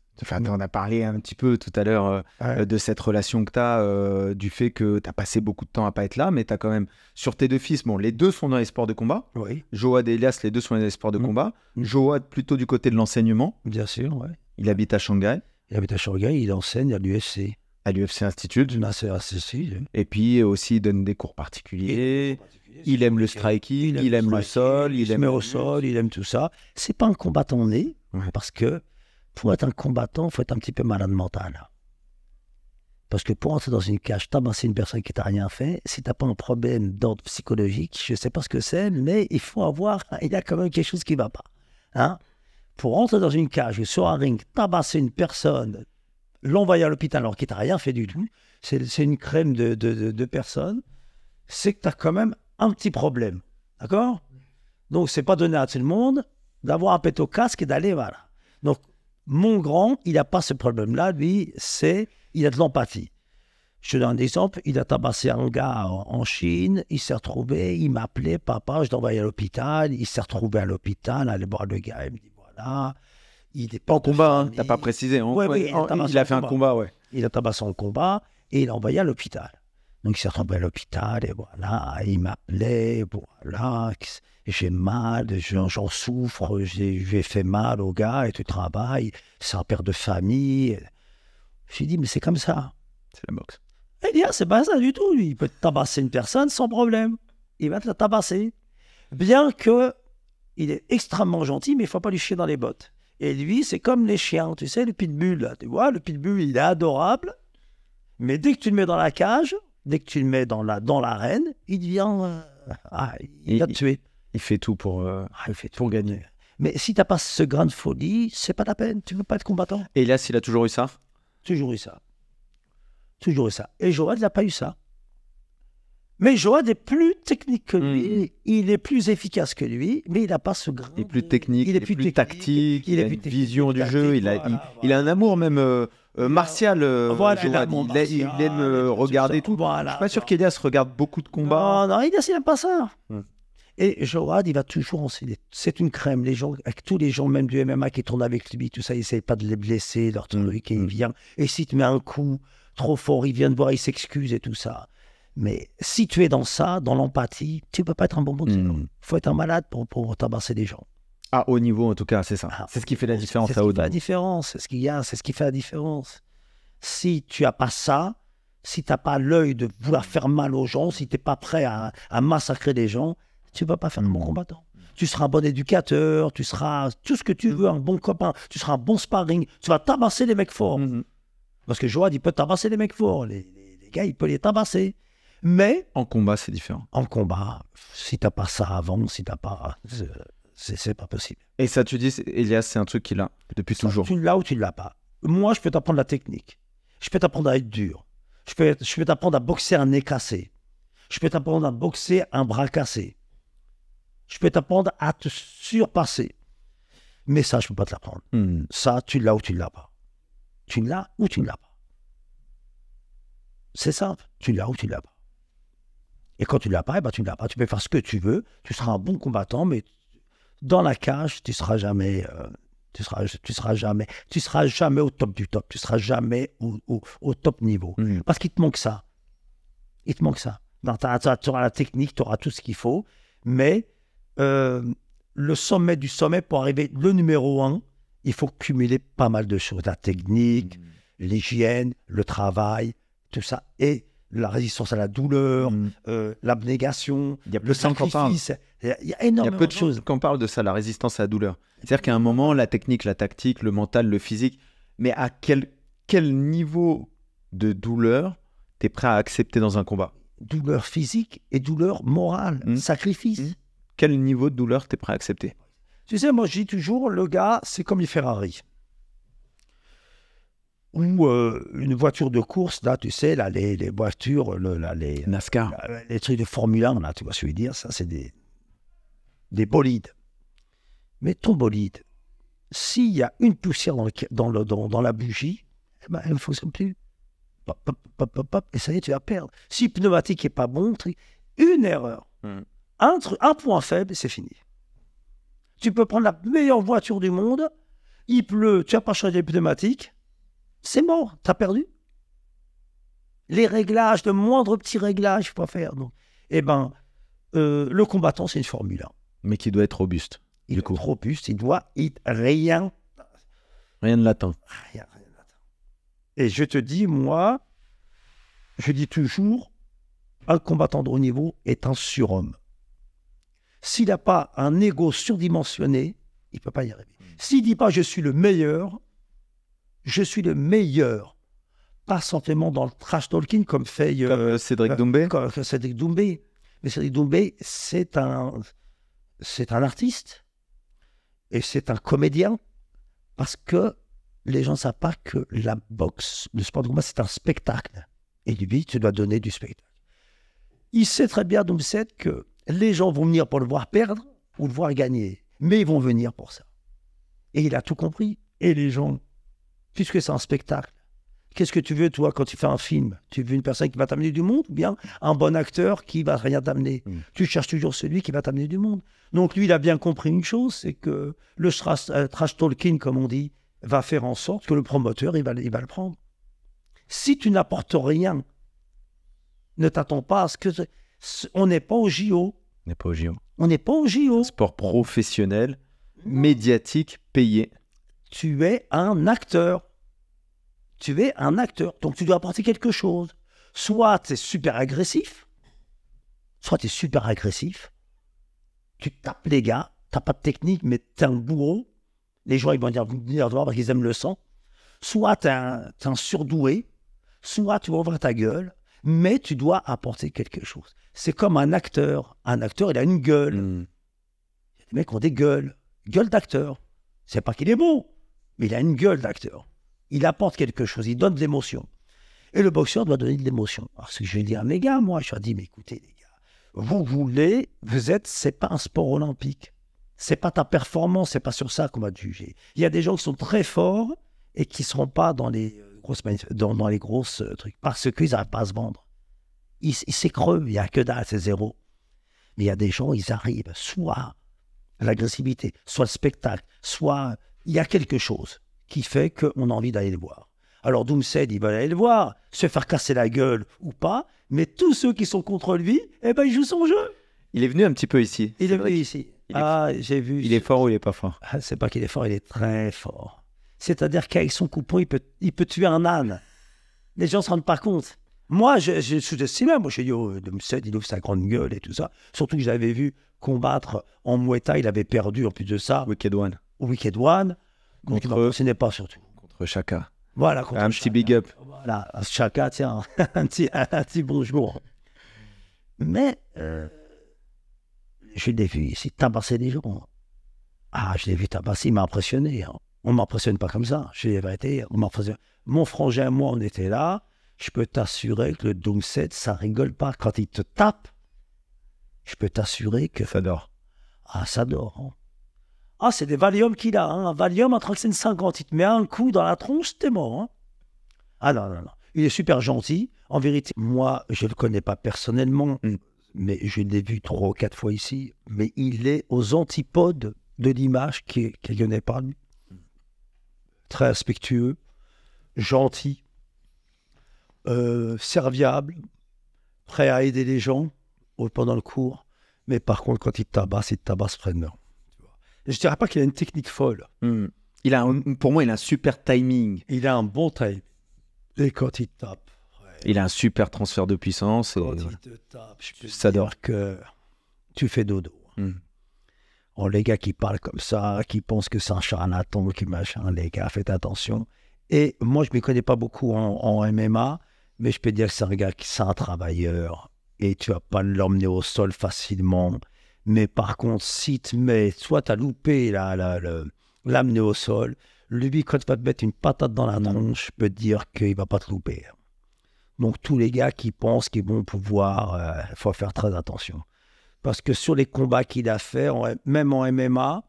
on a parlé un petit peu tout à l'heure euh, euh, de cette relation que tu as, euh, du fait que tu as passé beaucoup de temps à pas être là, mais tu as quand même, sur tes deux fils, bon, les deux sont dans les sports de combat. Oui. Joad et Elias, les deux sont dans les sports de mm. combat. Mm. Joad, plutôt du côté de l'enseignement. Bien sûr, ouais. Il habite à Shanghai. Il habite à Shanghai, il enseigne à l'UFC. À l'UFC Institute. c'est Et puis aussi, il donne des cours particuliers. il aime le striking, il aime, le, sol, il, aime au sol, il aime tout ça. C'est pas un combattant né, parce que pour être un combattant, il faut être un petit peu malade mental. Parce que pour entrer dans une cage, tabasser une personne qui t'a rien fait, si t'as pas un problème d'ordre psychologique, je sais pas ce que c'est, mais il faut avoir, il y a quand même quelque chose qui va pas. Hein pour entrer dans une cage ou sur un ring, tabasser une personne, l'envoyer à l'hôpital alors qu'il t'a rien fait du tout, c'est une crème de, de, c'est que tu as quand même un petit problème. D'accord Donc c'est pas donné à tout le monde d'avoir un pète casque et d'aller, voilà. Donc mon grand, il n'a pas ce problème-là, lui, c'est il a de l'empathie. Je donne un exemple, il a tabassé un gars en Chine, il s'est retrouvé, il m'a appelé, papa, je envoyé à l'hôpital, il s'est retrouvé à l'hôpital, allé voir le gars, il me dit, voilà, il est pas en combat, hein, tu t'as pas précisé. Hein. il, a, fait un combat, oui. Il a tabassé en combat et il l'a envoyé à l'hôpital. Donc il s'est retrouvé à l'hôpital et voilà, il m'appelait, voilà j'ai mal, j'en souffre, j'ai fait mal au gars et tu travailles, c'est un père de famille. J'ai dit, mais c'est comme ça. C'est la boxe. Eh il dit, c'est pas ça du tout. Il peut tabasser une personne sans problème. Il va te tabasser. Bien que il est extrêmement gentil, mais il faut pas lui chier dans les bottes. Et lui, c'est comme les chiens, tu sais, le pitbull. tu vois, le pitbull, il est adorable, mais dès que tu le mets dans la cage, dès que tu le mets dans la dans l'arène, il devient, euh, ah, il, il va te tuer il fait tout pour, euh, ah, fait gagner. Mais si tu n'as pas ce grain de folie, c'est pas la peine. Tu ne veux pas être combattant. Et Elias, il a toujours eu ça Toujours eu ça. Toujours eu ça. Et Joad n'a pas eu ça. Mais Joad est plus technique que lui. Hmm. Il est plus efficace que lui, mais il n'a pas ce grain. Il est plus technique, il est, plus, tactique, il, a une vision du jeu, il, a, il, a un amour même euh, euh, martial. il, aime regarder tout. Je ne suis pas sûr qu'Elias regarde beaucoup de combats. Non, non Elias, il n'aime pas ça. Hmm. Et Joad, il va toujours enseigner. C'est une crème. Les gens, avec tous les gens, même du MMA qui tournent avec lui, tout ça, il pas de les blesser, leur mm. truc, et il mm. vient. Et si tu mets un coup trop fort, il vient te voir, il s'excuse et tout ça. Mais si tu es dans ça, dans l'empathie, tu peux pas être un bon boxeur. Il mm. faut être un malade pour, pour tabasser des gens. À haut niveau, en tout cas, c'est ça. Ah, c'est ce qui fait la différence à haut niveau. C'est ce la différence. ce qu'il y a, c'est ce qui fait la différence. Si tu as pas ça, si tu n'as pas l'œil de vouloir faire mal aux gens, si tu n'es pas prêt à massacrer des gens, tu vas pas faire un bon combattant. Tu seras un bon éducateur, tu seras tout ce que tu mm. veux, un bon copain, tu seras un bon sparring, tu vas tabasser les mecs forts. Mm-hmm. Parce que Joad, il peut tabasser les mecs forts. Les, gars, il peut les tabasser. Mais. En combat, c'est différent. En combat, si t'as pas ça avant, si t'as pas. C'est pas possible. Et ça, tu dis, Elias, c'est un truc qu'il a depuis toujours. Tu l'as ou tu ne l'as pas. Moi, je peux t'apprendre la technique. Je peux t'apprendre à être dur. Je peux, je peux t'apprendre à boxer un nez cassé. Je peux t'apprendre à boxer un bras cassé. Je peux t'apprendre à te surpasser. Mais ça, je ne peux pas te l'apprendre. Hmm. Ça, tu l'as ou tu ne l'as pas. Tu l'as ou tu ne l'as pas. C'est simple. Tu l'as ou tu ne l'as pas. Et quand tu ne l'as pas, eh ben, tu ne l'as pas. Tu peux faire ce que tu veux. Tu seras un bon combattant, mais dans la cage, tu ne seras jamais. Euh, tu seras, tu seras jamais, tu seras jamais au top du top. Tu seras jamais au, top niveau. Hmm. Parce qu'il te manque ça. Il te manque ça. Tu auras la technique, tu auras tout ce qu'il faut, mais euh, le sommet du sommet, pour arriver le numéro un, il faut cumuler pas mal de choses. La technique, mm. l'hygiène, le travail, tout ça. Et la résistance à la douleur, mm. euh, l'abnégation, le sacrifice. Il y a énormément peu de choses. Quand on parle de ça, la résistance à la douleur. C'est-à-dire qu'à un moment, la technique, la tactique, le mental, le physique, mais à quel, quel niveau de douleur t'es prêt à accepter dans un combat Douleur physique et douleur morale, mm. sacrifice quel niveau de douleur tu es prêt à accepter Tu sais, moi je dis toujours, le gars, c'est comme les Ferrari. Ou euh, une voiture de course, là, tu sais, là, les, voitures, les, NASCAR. Euh, les trucs de Formule 1, là, tu vois ce que je veux dire, ça, c'est des, des bolides. Mais ton bolide, s'il y a une poussière dans, dans, la bougie, eh ben, il ne faut plus. et ça y est, tu vas perdre. Si pneumatique n'est pas bon, une erreur. Hmm un, un point faible c'est fini. Tu peux prendre la meilleure voiture du monde, il pleut, tu n'as pas changé les pneumatiques, c'est mort, tu as perdu. Les réglages, le moindre petit réglage, il faut faire. Donc, eh ben, euh, le combattant, c'est une Formule 1. Mais qui doit être robuste. Il doit robuste, il doit rien. Rien ne l'attend Rien, rien de latin. Et je te dis, moi, je dis toujours, un combattant de haut niveau est un surhomme. S'il n'a pas un ego surdimensionné, il ne peut pas y arriver. Hmm. S'il ne dit pas je suis le meilleur, je suis le meilleur. Pas simplement dans le trash talking euh, euh, comme fait Cédric Doumbé. Mais Cédric Doumbé, c'est un, c'est un artiste et c'est un comédien parce que les gens ne savent pas que la boxe, le sport de combat, c'est un spectacle. Et lui, tu dois donner du spectacle. Il sait très bien, Doumbé, que les gens vont venir pour le voir perdre ou le voir gagner, mais ils vont venir pour ça. Et il a tout compris. Et les gens, puisque c'est un spectacle, qu'est-ce que tu veux, toi, quand tu fais un film Tu veux une personne qui va t'amener du monde ou bien un bon acteur qui va rien t'amener hmm. Tu cherches toujours celui qui va t'amener du monde. Donc lui, il a bien compris une chose, c'est que le trash, euh, trash talking, comme on dit, va faire en sorte que le promoteur, il va, il va le prendre. Si tu n'apportes rien, ne t'attends pas à ce que on n'est pas au JO. On n'est pas au JO. On n'est pas au JO. Sport professionnel, médiatique, payé. Tu es un acteur. Tu es un acteur. Donc tu dois apporter quelque chose. Soit tu es super agressif, soit tu es super agressif. Tu tapes les gars, t'as pas de technique, mais t'es un bourreau. Les gens, ils vont dire venir voir parce qu'ils aiment le sang. Soit t'es un, un, surdoué, soit tu vas ouvrir ta gueule, mais tu dois apporter quelque chose. C'est comme un acteur. Un acteur, il a une gueule. Les hmm. Il y a des mecs ont des gueules. Gueule d'acteur. C'est pas qu'il est bon, mais il a une gueule d'acteur. Il apporte quelque chose, il donne de l'émotion. Et le boxeur doit donner de l'émotion. Parce que je vais dire, mes gars, moi, je leur dis, mais écoutez, les gars, vous voulez, vous êtes, c'est pas un sport olympique. C'est pas ta performance, c'est pas sur ça qu'on va te juger. Il y a des gens qui sont très forts et qui seront pas dans les euh, dans, les grosses euh, trucs, parce qu'ils n'arrivent pas à se vendre. c'est creux, il n'y a que dalle, c'est zéro. Mais il y a des gens, ils arrivent soit l'agressivité, soit le spectacle, soit il y a quelque chose qui fait qu'on a envie d'aller le voir. Alors Doomsday, il va aller le voir, se faire casser la gueule ou pas, mais tous ceux qui sont contre lui, eh ben, ils jouent son jeu. Il est venu un petit peu ici. Il est, venu ici. Ah, j'ai vu. Il est fort ou il est pas fort ah, C'est pas qu'il est fort, il est très fort. C'est-à-dire qu'avec son coupon, il peut, il peut tuer un âne. Les gens ne se rendent pas compte. Moi, je, je sous estimé Moi, j'ai dit, oh, Dumset, il ouvre sa grande gueule et tout ça. Surtout que j'avais vu combattre en Moueta, il avait perdu en plus de ça. Wicked One. Wicked One. Contre... ce n'est pas surtout. Contre Chaka. Voilà. Contre un petit big up. Voilà, Chaka, tiens, un petit, bonjour. Mais, euh, je l'ai vu ici tabasser des gens. Ah, je l'ai vu tabasser, il m'a impressionné. Hein. On ne m'impressionne pas comme ça. Je Mon frangin, moi, on était là. Je peux t'assurer que le Doom ça rigole pas. Quand il te tape, je peux t'assurer que. Ça dort. Ah, ça dort. Hein. Ah, c'est des Valium qu'il a. Hein. Un Valium, en Traxen 50, il te met un coup dans la tronche, t'es mort. Hein. Ah non, non, non. Il est super gentil. En vérité, moi, je ne le connais pas personnellement, hmm. mais je l'ai vu trois ou quatre fois ici. Mais il est aux antipodes de l'image qui est, en est très respectueux, gentil, euh, serviable, prêt à aider les gens pendant le cours. Mais par contre, quand il tabasse, il tabasse près de Je ne dirais pas qu'il a une technique folle. Hmm. Il a pour moi, il a un super timing. Il a un bon timing. Et quand il tape. Il a un super transfert de puissance. je ça dire que tu fais dodo. Hmm. Oh, les gars qui parlent comme ça, qui pensent que c'est un charlatan, qui machin, les gars, faites attention. Et moi, je ne m'y connais pas beaucoup en, MMA, mais je peux dire que c'est un gars qui est un travailleur et tu vas pas l'emmener au sol facilement. Mais par contre, si tu mets, soit tu as loupé l'amener au sol, lui, quand tu vas te mettre une patate dans la tronche, je peux te dire qu'il va pas te louper. Donc, tous les gars qui pensent qu'ils vont pouvoir, il euh, faut faire très attention. Parce que sur les combats qu'il a fait, même en MMA,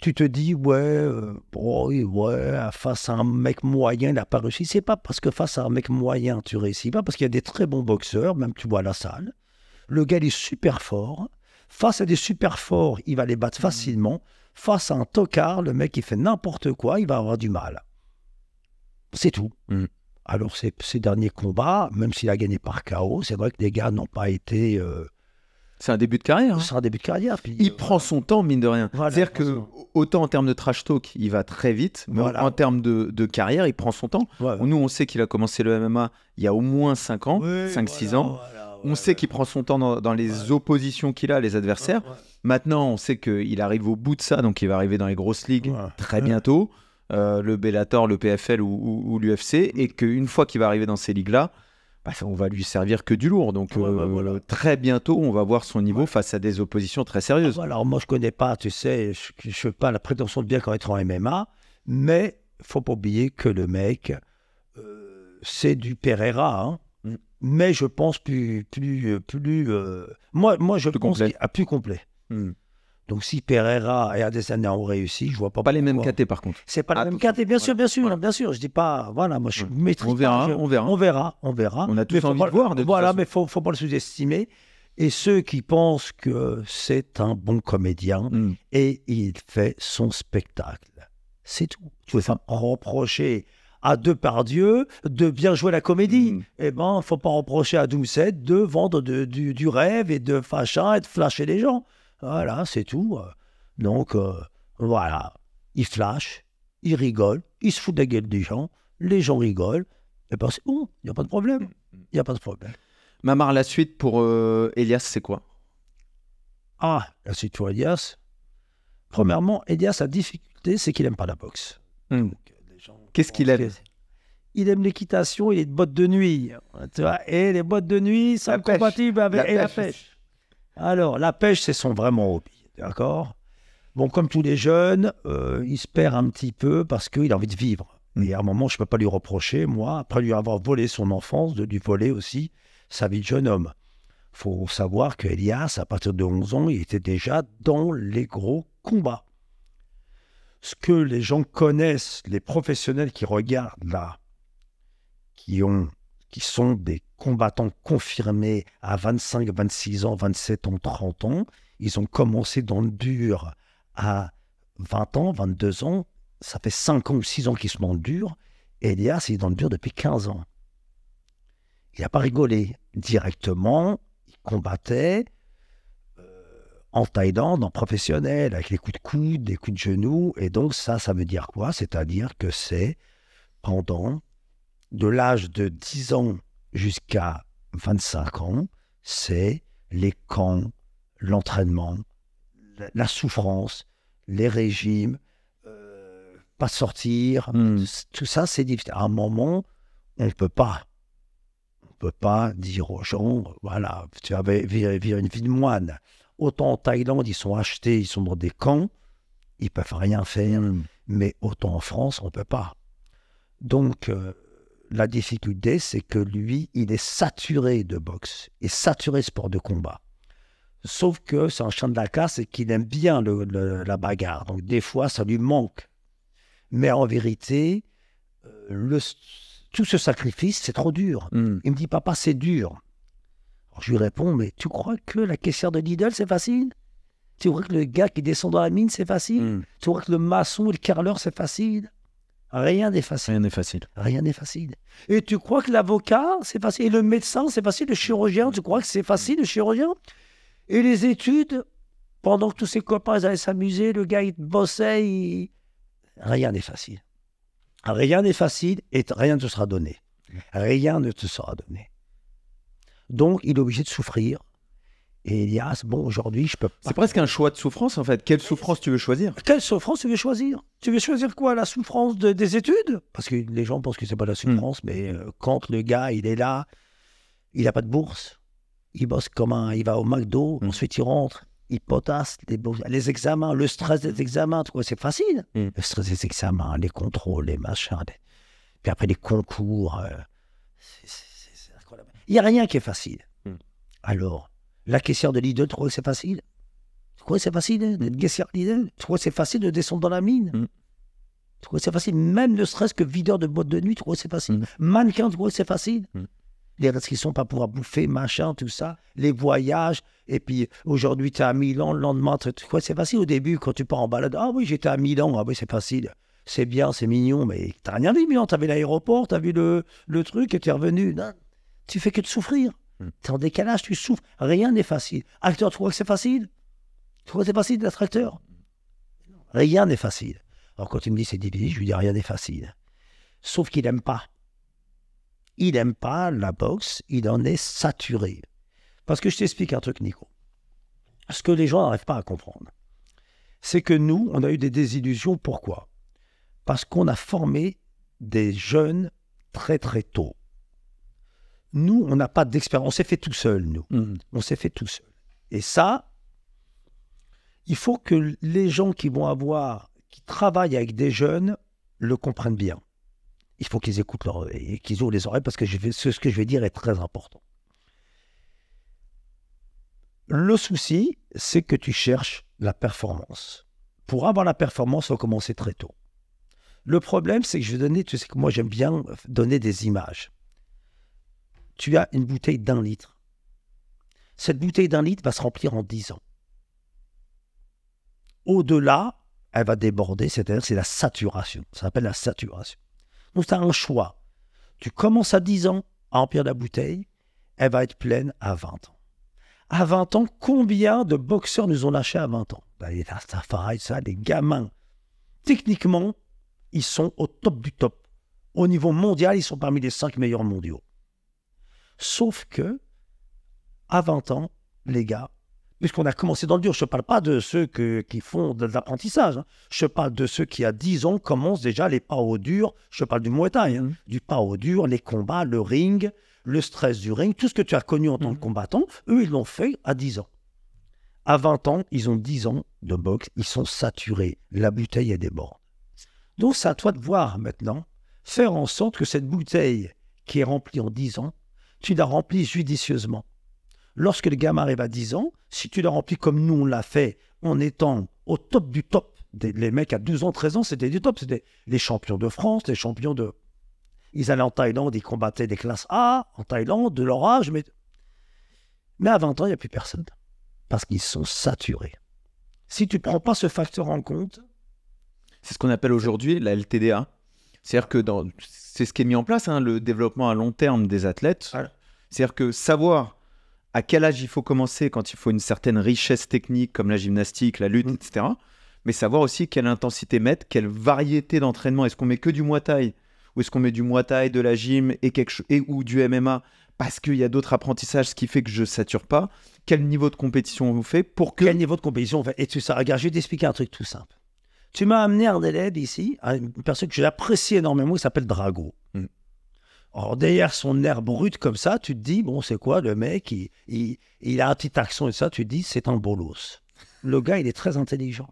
tu te dis, ouais, euh, oh, ouais, face à un mec moyen, il n'a pas réussi. C'est pas parce que face à un mec moyen, tu réussis pas, parce qu'il y a des très bons boxeurs, même tu vois la salle. Le gars, il est super fort. Face à des super forts, il va les battre mmh. facilement. Face à un tocard, le mec, il fait n'importe quoi, il va avoir du mal. C'est tout. Mmh. Alors, ces, derniers combats, même s'il a gagné par chaos, c'est vrai que les gars n'ont pas été. Euh, c'est un début de carrière. C'est hein. un début de carrière. il euh, prend son temps, mine de rien. C'est-à-dire que, autant en termes de trash talk, il va très vite, mais en, termes de, carrière, il prend son temps. Nous, on sait qu'il a commencé le MMA il y a au moins 5 ans, 5-6 ans. on sait qu'il prend son temps dans, les oppositions qu'il a, les adversaires. Maintenant, on sait qu'il arrive au bout de ça, donc il va arriver dans les grosses ligues très bientôt, euh, le Bellator, le PFL ou, ou l'UFC, mm. et qu'une fois qu'il va arriver dans ces ligues-là, bah, on va lui servir que du lourd. Donc bah, euh, très bientôt, on va voir son niveau face à des oppositions très sérieuses. Ah, bah, alors moi, je connais pas, tu sais, je ne fais pas la prétention de bien connaître en MMA, mais faut pas oublier que le mec, euh, c'est du Pereira. Hein. Mm. Mais je pense plus, plus, plus. Euh, moi, moi, je plus pense complet. À plus complet. Mm. Donc si Pereira et Adesanya ont réussi, je vois pas. Pas les mêmes KT par contre. C'est pas les ah, mêmes KT, bien sûr, bien sûr, bien sûr. Je dis pas, voilà, moi je maîtrise. On verra, on verra, on verra, on verra. On a tous envie de voir. voilà, mais faut, faut pas le sous-estimer. Et ceux qui pensent que c'est un bon comédien hmm. et il fait son spectacle, c'est tout. Tu veux pas reprocher à Dieu de bien jouer la comédie. Et hmm. Eh ben, faut pas reprocher à Doucet de vendre du, rêve et de fâcher et de flasher les gens. Voilà, c'est tout. Donc, euh, voilà. Il flash, il rigole, il se fout de la gueule des gens, les gens rigolent. Et ben c'est bon, il n'y a pas de problème. Il n'y a pas de problème. Mamar, la suite pour euh, Elias, c'est quoi Ah, la suite pour Elias. Premièrement, Elias, la difficulté, c'est qu'il n'aime pas la boxe. Hmm. Euh, Qu'est-ce qu'il aime il aime l'équitation il est de bottes de nuit. Tu vois et les bottes de nuit c'est incompatible avec la pêche. Alors, la pêche, c'est son vraiment hobby, d'accord Bon, comme tous les jeunes, euh, il se perd un petit peu parce qu'il a envie de vivre. Et à un moment, je ne peux pas lui reprocher, moi, après lui avoir volé son enfance, de lui voler aussi sa vie de jeune homme. faut savoir que Elias, à partir de 11 ans, il était déjà dans les gros combats. Ce que les gens connaissent, les professionnels qui regardent là, qui, ont, qui sont des combattants confirmés à 25, 26 ans, 27 ans, 30 ans. Ils ont commencé dans le dur à 20 ans, 22 ans. Ça fait 5 ans ou 6 ans qu'ils sont dans le dur. Et Elias, est dans le dur depuis 15 ans. Il n'a pas rigolé. Directement, il combattait euh, en Thaïlande, en professionnel, avec les coups de coude, des coups de genou. Et donc ça, ça veut dire quoi C'est-à-dire que c'est pendant de l'âge de 10 ans jusqu'à 25 ans, c'est les camps, l'entraînement, la souffrance, les régimes, euh, pas sortir. Hmm. Tout ça, c'est difficile. À un moment, on ne peut pas. On peut pas dire aux gens, voilà, tu avais vivre une vie de moine. Autant en Thaïlande, ils sont achetés, ils sont dans des camps, ils peuvent rien faire. Hmm. Mais autant en France, on ne peut pas. Donc, euh, la difficulté, c'est que lui, il est saturé de boxe et saturé de sport de combat. Sauf que c'est un chien de la casse et qu'il aime bien la bagarre. Donc des fois, ça lui manque. Mais en vérité, euh, tout ce sacrifice, c'est trop dur. Hmm. Il me dit, papa, c'est dur. je lui réponds, mais tu crois que la caissière de Lidl, c'est facile Tu crois que le gars qui descend dans la mine, c'est facile hmm. Tu crois que le maçon et le carreleur, c'est facile Rien n'est facile. Rien n'est facile. Rien n'est facile. Et tu crois que l'avocat, c'est facile. Et le médecin, c'est facile. Le chirurgien, tu crois que c'est facile, le chirurgien. Et les études, pendant que tous ses copains allaient s'amuser, le gars, il bossait. Rien n'est facile. Rien n'est facile et rien ne te sera donné. Rien ne te sera donné. Donc, il est obligé de souffrir et ah, Elias, bon aujourd'hui je peux C'est presque un choix de souffrance en fait. Quelle souffrance tu veux choisir Quelle souffrance tu veux choisir Tu veux choisir quoi La souffrance des études Parce que les gens pensent que c'est pas la souffrance, hmm. mais euh, quand le gars il est là, il a pas de bourse, il bosse comme un, il va au McDo, hmm. ensuite il rentre, il potasse les, les examens, le stress des examens, c'est facile. Hmm. Le stress des examens, les contrôles, les machins, puis après les concours. Euh, il n'y a rien qui est facile. Alors, la caissière de tu crois trop c'est facile. quoi c'est facile, la hein, caissière de que c'est facile de descendre dans la mine. Mm. que c'est facile. Même ne serait-ce que videur de boîte de nuit, trop c'est facile. Mm. Mannequin, trop c'est facile. Mm. restes Les restrictions, pas pouvoir bouffer, machin, tout ça. Les voyages. Et puis aujourd'hui, tu es à Milan, le lendemain, quoi c'est facile. Au début, quand tu pars en balade, ah oui, j'étais à Milan, ah oui, c'est facile c'est bien, c'est mignon, mais t'as rien vu, Milan. T'avais l'aéroport, t'as vu le, le truc et revenu. Non, tu fais que de souffrir. Tu en décalage, tu souffres. Rien n'est facile. Acteur, ah, tu crois que c'est facile Tu crois que c'est facile d'être acteur Rien n'est facile. Alors quand il me dit c'est difficile, je lui dis rien n'est facile. Sauf qu'il n'aime pas. Il n'aime pas la boxe, il en est saturé. Parce que je t'explique un truc, Nico. Ce que les gens n'arrivent pas à comprendre, c'est que nous, on a eu des désillusions. Pourquoi Parce qu'on a formé des jeunes très très tôt nous, on n'a pas d'expérience. On s'est fait tout seul, nous. Mm. On s'est fait tout seul. Et ça, il faut que les gens qui vont avoir, qui travaillent avec des jeunes, le comprennent bien. Il faut qu'ils écoutent leur, et qu'ils ouvrent les oreilles parce que ce, que je vais dire est très important. Le souci, c'est que tu cherches la performance. Pour avoir la performance, on faut commencer très tôt. Le problème, c'est que je vais donner, tu sais que moi j'aime bien donner des images tu as une bouteille d'un litre. Cette bouteille d'un litre va se remplir en 10 ans. Au-delà, elle va déborder, c'est-à-dire c'est la saturation. Ça s'appelle la saturation. Donc tu as un choix. Tu commences à 10 ans à remplir la bouteille, elle va être pleine à 20 ans. À 20 ans, combien de boxeurs nous ont lâchés à 20 ans ben, Ça ça, des gamins. Techniquement, ils sont au top du top. Au niveau mondial, ils sont parmi les 5 meilleurs mondiaux. Sauf que, à 20 ans, les gars, puisqu'on a commencé dans le dur, je ne parle pas de ceux qui font de l'apprentissage, hein. je parle de ceux qui, à 10 ans, commencent déjà les pas au dur, je parle du Muay hein, mm-hmm. du pas au dur, les combats, le ring, le stress du ring, tout ce que tu as connu en tant que mm-hmm. combattant, eux, ils l'ont fait à 10 ans. À 20 ans, ils ont 10 ans de boxe, ils sont saturés, la bouteille est déborde. Donc c'est à toi de voir maintenant, faire en sorte que cette bouteille qui est remplie en 10 ans, tu l'as rempli judicieusement. Lorsque le gamin arrive à 10 ans, si tu l'as remplis comme nous on l'a fait, en étant au top du top, des, les mecs à 12 ans, 13 ans, c'était du top, c'était les champions de France, les champions de... Ils allaient en Thaïlande, ils combattaient des classes A en Thaïlande, de leur âge, mais... Mais à 20 ans, il n'y a plus personne, parce qu'ils sont saturés. Si tu ne prends pas ce facteur en compte... C'est ce qu'on appelle aujourd'hui la LTDA. C'est-à-dire que dans, c'est ce qui est mis en place, hein, le développement à long terme des athlètes. C'est-à-dire que savoir à quel âge il faut commencer quand il faut une certaine richesse technique comme la gymnastique, la lutte, mm. etc. Mais savoir aussi quelle intensité mettre, quelle variété d'entraînement. Est-ce qu'on met que du Muay Thai ou est-ce qu'on met du Muay Thai, de la gym et quelque et, ou du MMA parce qu'il y a d'autres apprentissages, ce qui fait que je sature pas. Quel niveau de compétition on vous fait pour que... Quel niveau de compétition on Et tu sais, regarde, je vais t'expliquer un truc tout simple. Tu m'as amené un élève ici, une personne que j'apprécie énormément, il s'appelle Drago. Hmm. Or, derrière son air brut comme ça, tu te dis, bon, c'est quoi le mec il, il, a un petit accent et ça, tu te dis, c'est un bolos. Le gars, il est très intelligent.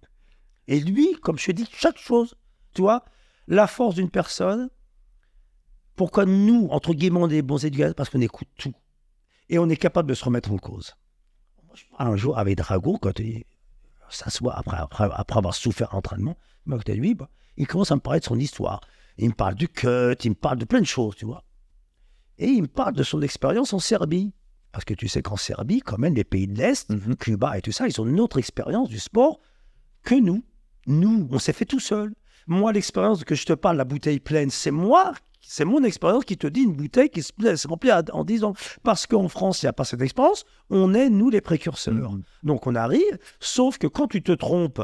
Et lui, comme je te dis, chaque chose, tu vois, la force d'une personne, pourquoi nous, entre guillemets, on est bons éducateurs Parce qu'on écoute tout. Et on est capable de se remettre en cause. Un jour, avec Drago, quand il, s'assoit après, après, après, avoir souffert entraînement. Mais bah, il commence à me parler de son histoire. Il me parle du cut, il me parle de plein de choses, tu vois. Et il me parle de son expérience en Serbie. Parce que tu sais qu'en Serbie, quand même, les pays de l'Est, mhm. Cuba et tout ça, ils ont une autre expérience du sport que nous. Nous, on s'est fait tout seul. Moi, l'expérience que je te parle, la bouteille pleine, c'est moi c'est mon expérience qui te dit une bouteille qui se, remplit en 10 ans. Parce qu'en France, il n'y a pas cette expérience, on est, nous, les précurseurs. Mm-hmm. Donc on arrive, sauf que quand tu te trompes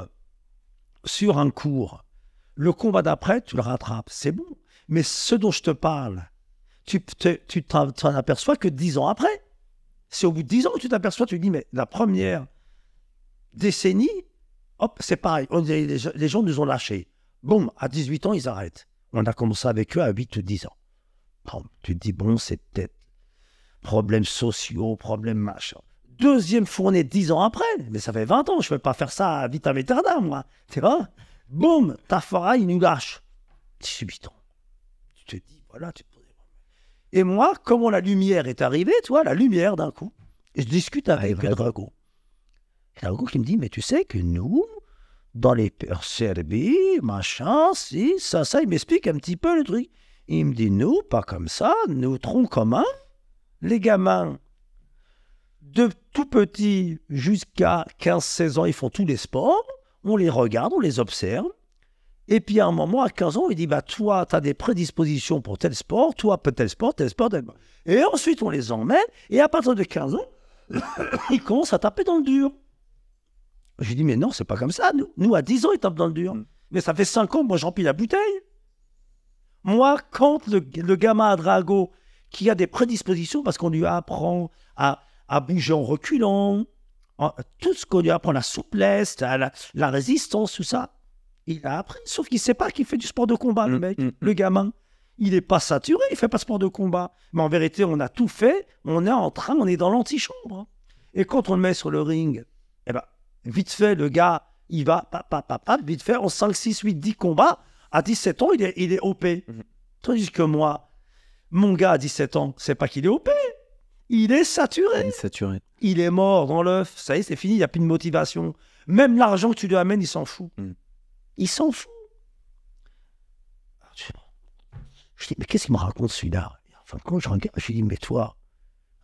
sur un cours, le combat d'après, tu le rattrapes. C'est bon. Mais ce dont je te parle, tu t'en aperçois que 10 ans après. C'est au bout de 10 ans que tu t'aperçois, tu te dis, mais la première décennie, hop, c'est pareil. les, gens nous ont lâchés. Boum, à 18 ans, ils arrêtent. On a commencé avec eux à 8 ou 10 ans. tu te dis, bon, c'est peut-être problèmes sociaux, problèmes machin. Deuxième fournée 10 ans après, mais ça fait 20 ans, je ne vais pas faire ça à Vita aeternam, moi. Tu vois Boum, ta il nous lâche. 18 ans. Tu te dis, voilà, tu Et moi, comment la lumière est arrivée, toi, la lumière d'un coup, je discute avec ah, Drago. Drago qui me dit, mais tu sais que nous, dans les ma machin, si, ça, ça. Il m'explique un petit peu le truc. Il me dit, nous, pas comme ça, nous, comme commun, les gamins, de tout petit jusqu'à 15-16 ans, ils font tous les sports, on les regarde, on les observe. Et puis à un moment, à 15 ans, il dit, bah toi, tu as des prédispositions pour tel sport, toi, pour tel sport, tel sport, tel sport. Et ensuite, on les emmène, et à partir de 15 ans, ils commencent à taper dans le dur ai dit, mais non, c'est pas comme ça. Nous, à 10 ans, ils dans le dur. Mm. Mais ça fait 5 ans, moi, j'empile la bouteille. Moi, quand le, gamin à Drago, qui a des prédispositions, parce qu'on lui apprend à, à bouger en reculant, tout ce qu'on lui apprend, la souplesse, la, la, résistance, tout ça, il a appris. Sauf qu'il sait pas qu'il fait du sport de combat, le mm, mec, mm, le gamin il n'est pas saturé, il fait pas sport de combat. Mais en vérité, on a tout fait, on est en train, on est dans l'antichambre. Et quand on le met sur le ring, eh ben, Vite fait, le gars, il va, vite fait, en 5, 6, 8, 10 combats, à 17 ans, il est, il est OP. Mhm. Tandis que moi, mon gars à 17 ans, c'est pas qu'il est OP, il est saturé. Il est saturé. Il est mort dans l'œuf, ça y est, c'est fini, il n'y a plus de motivation. Même l'argent que tu lui amènes, il s'en fout. Mhm. Il s'en fout. Je dis, mais qu'est-ce qu'il me raconte celui-là En fin je regarde, je dis, mais toi,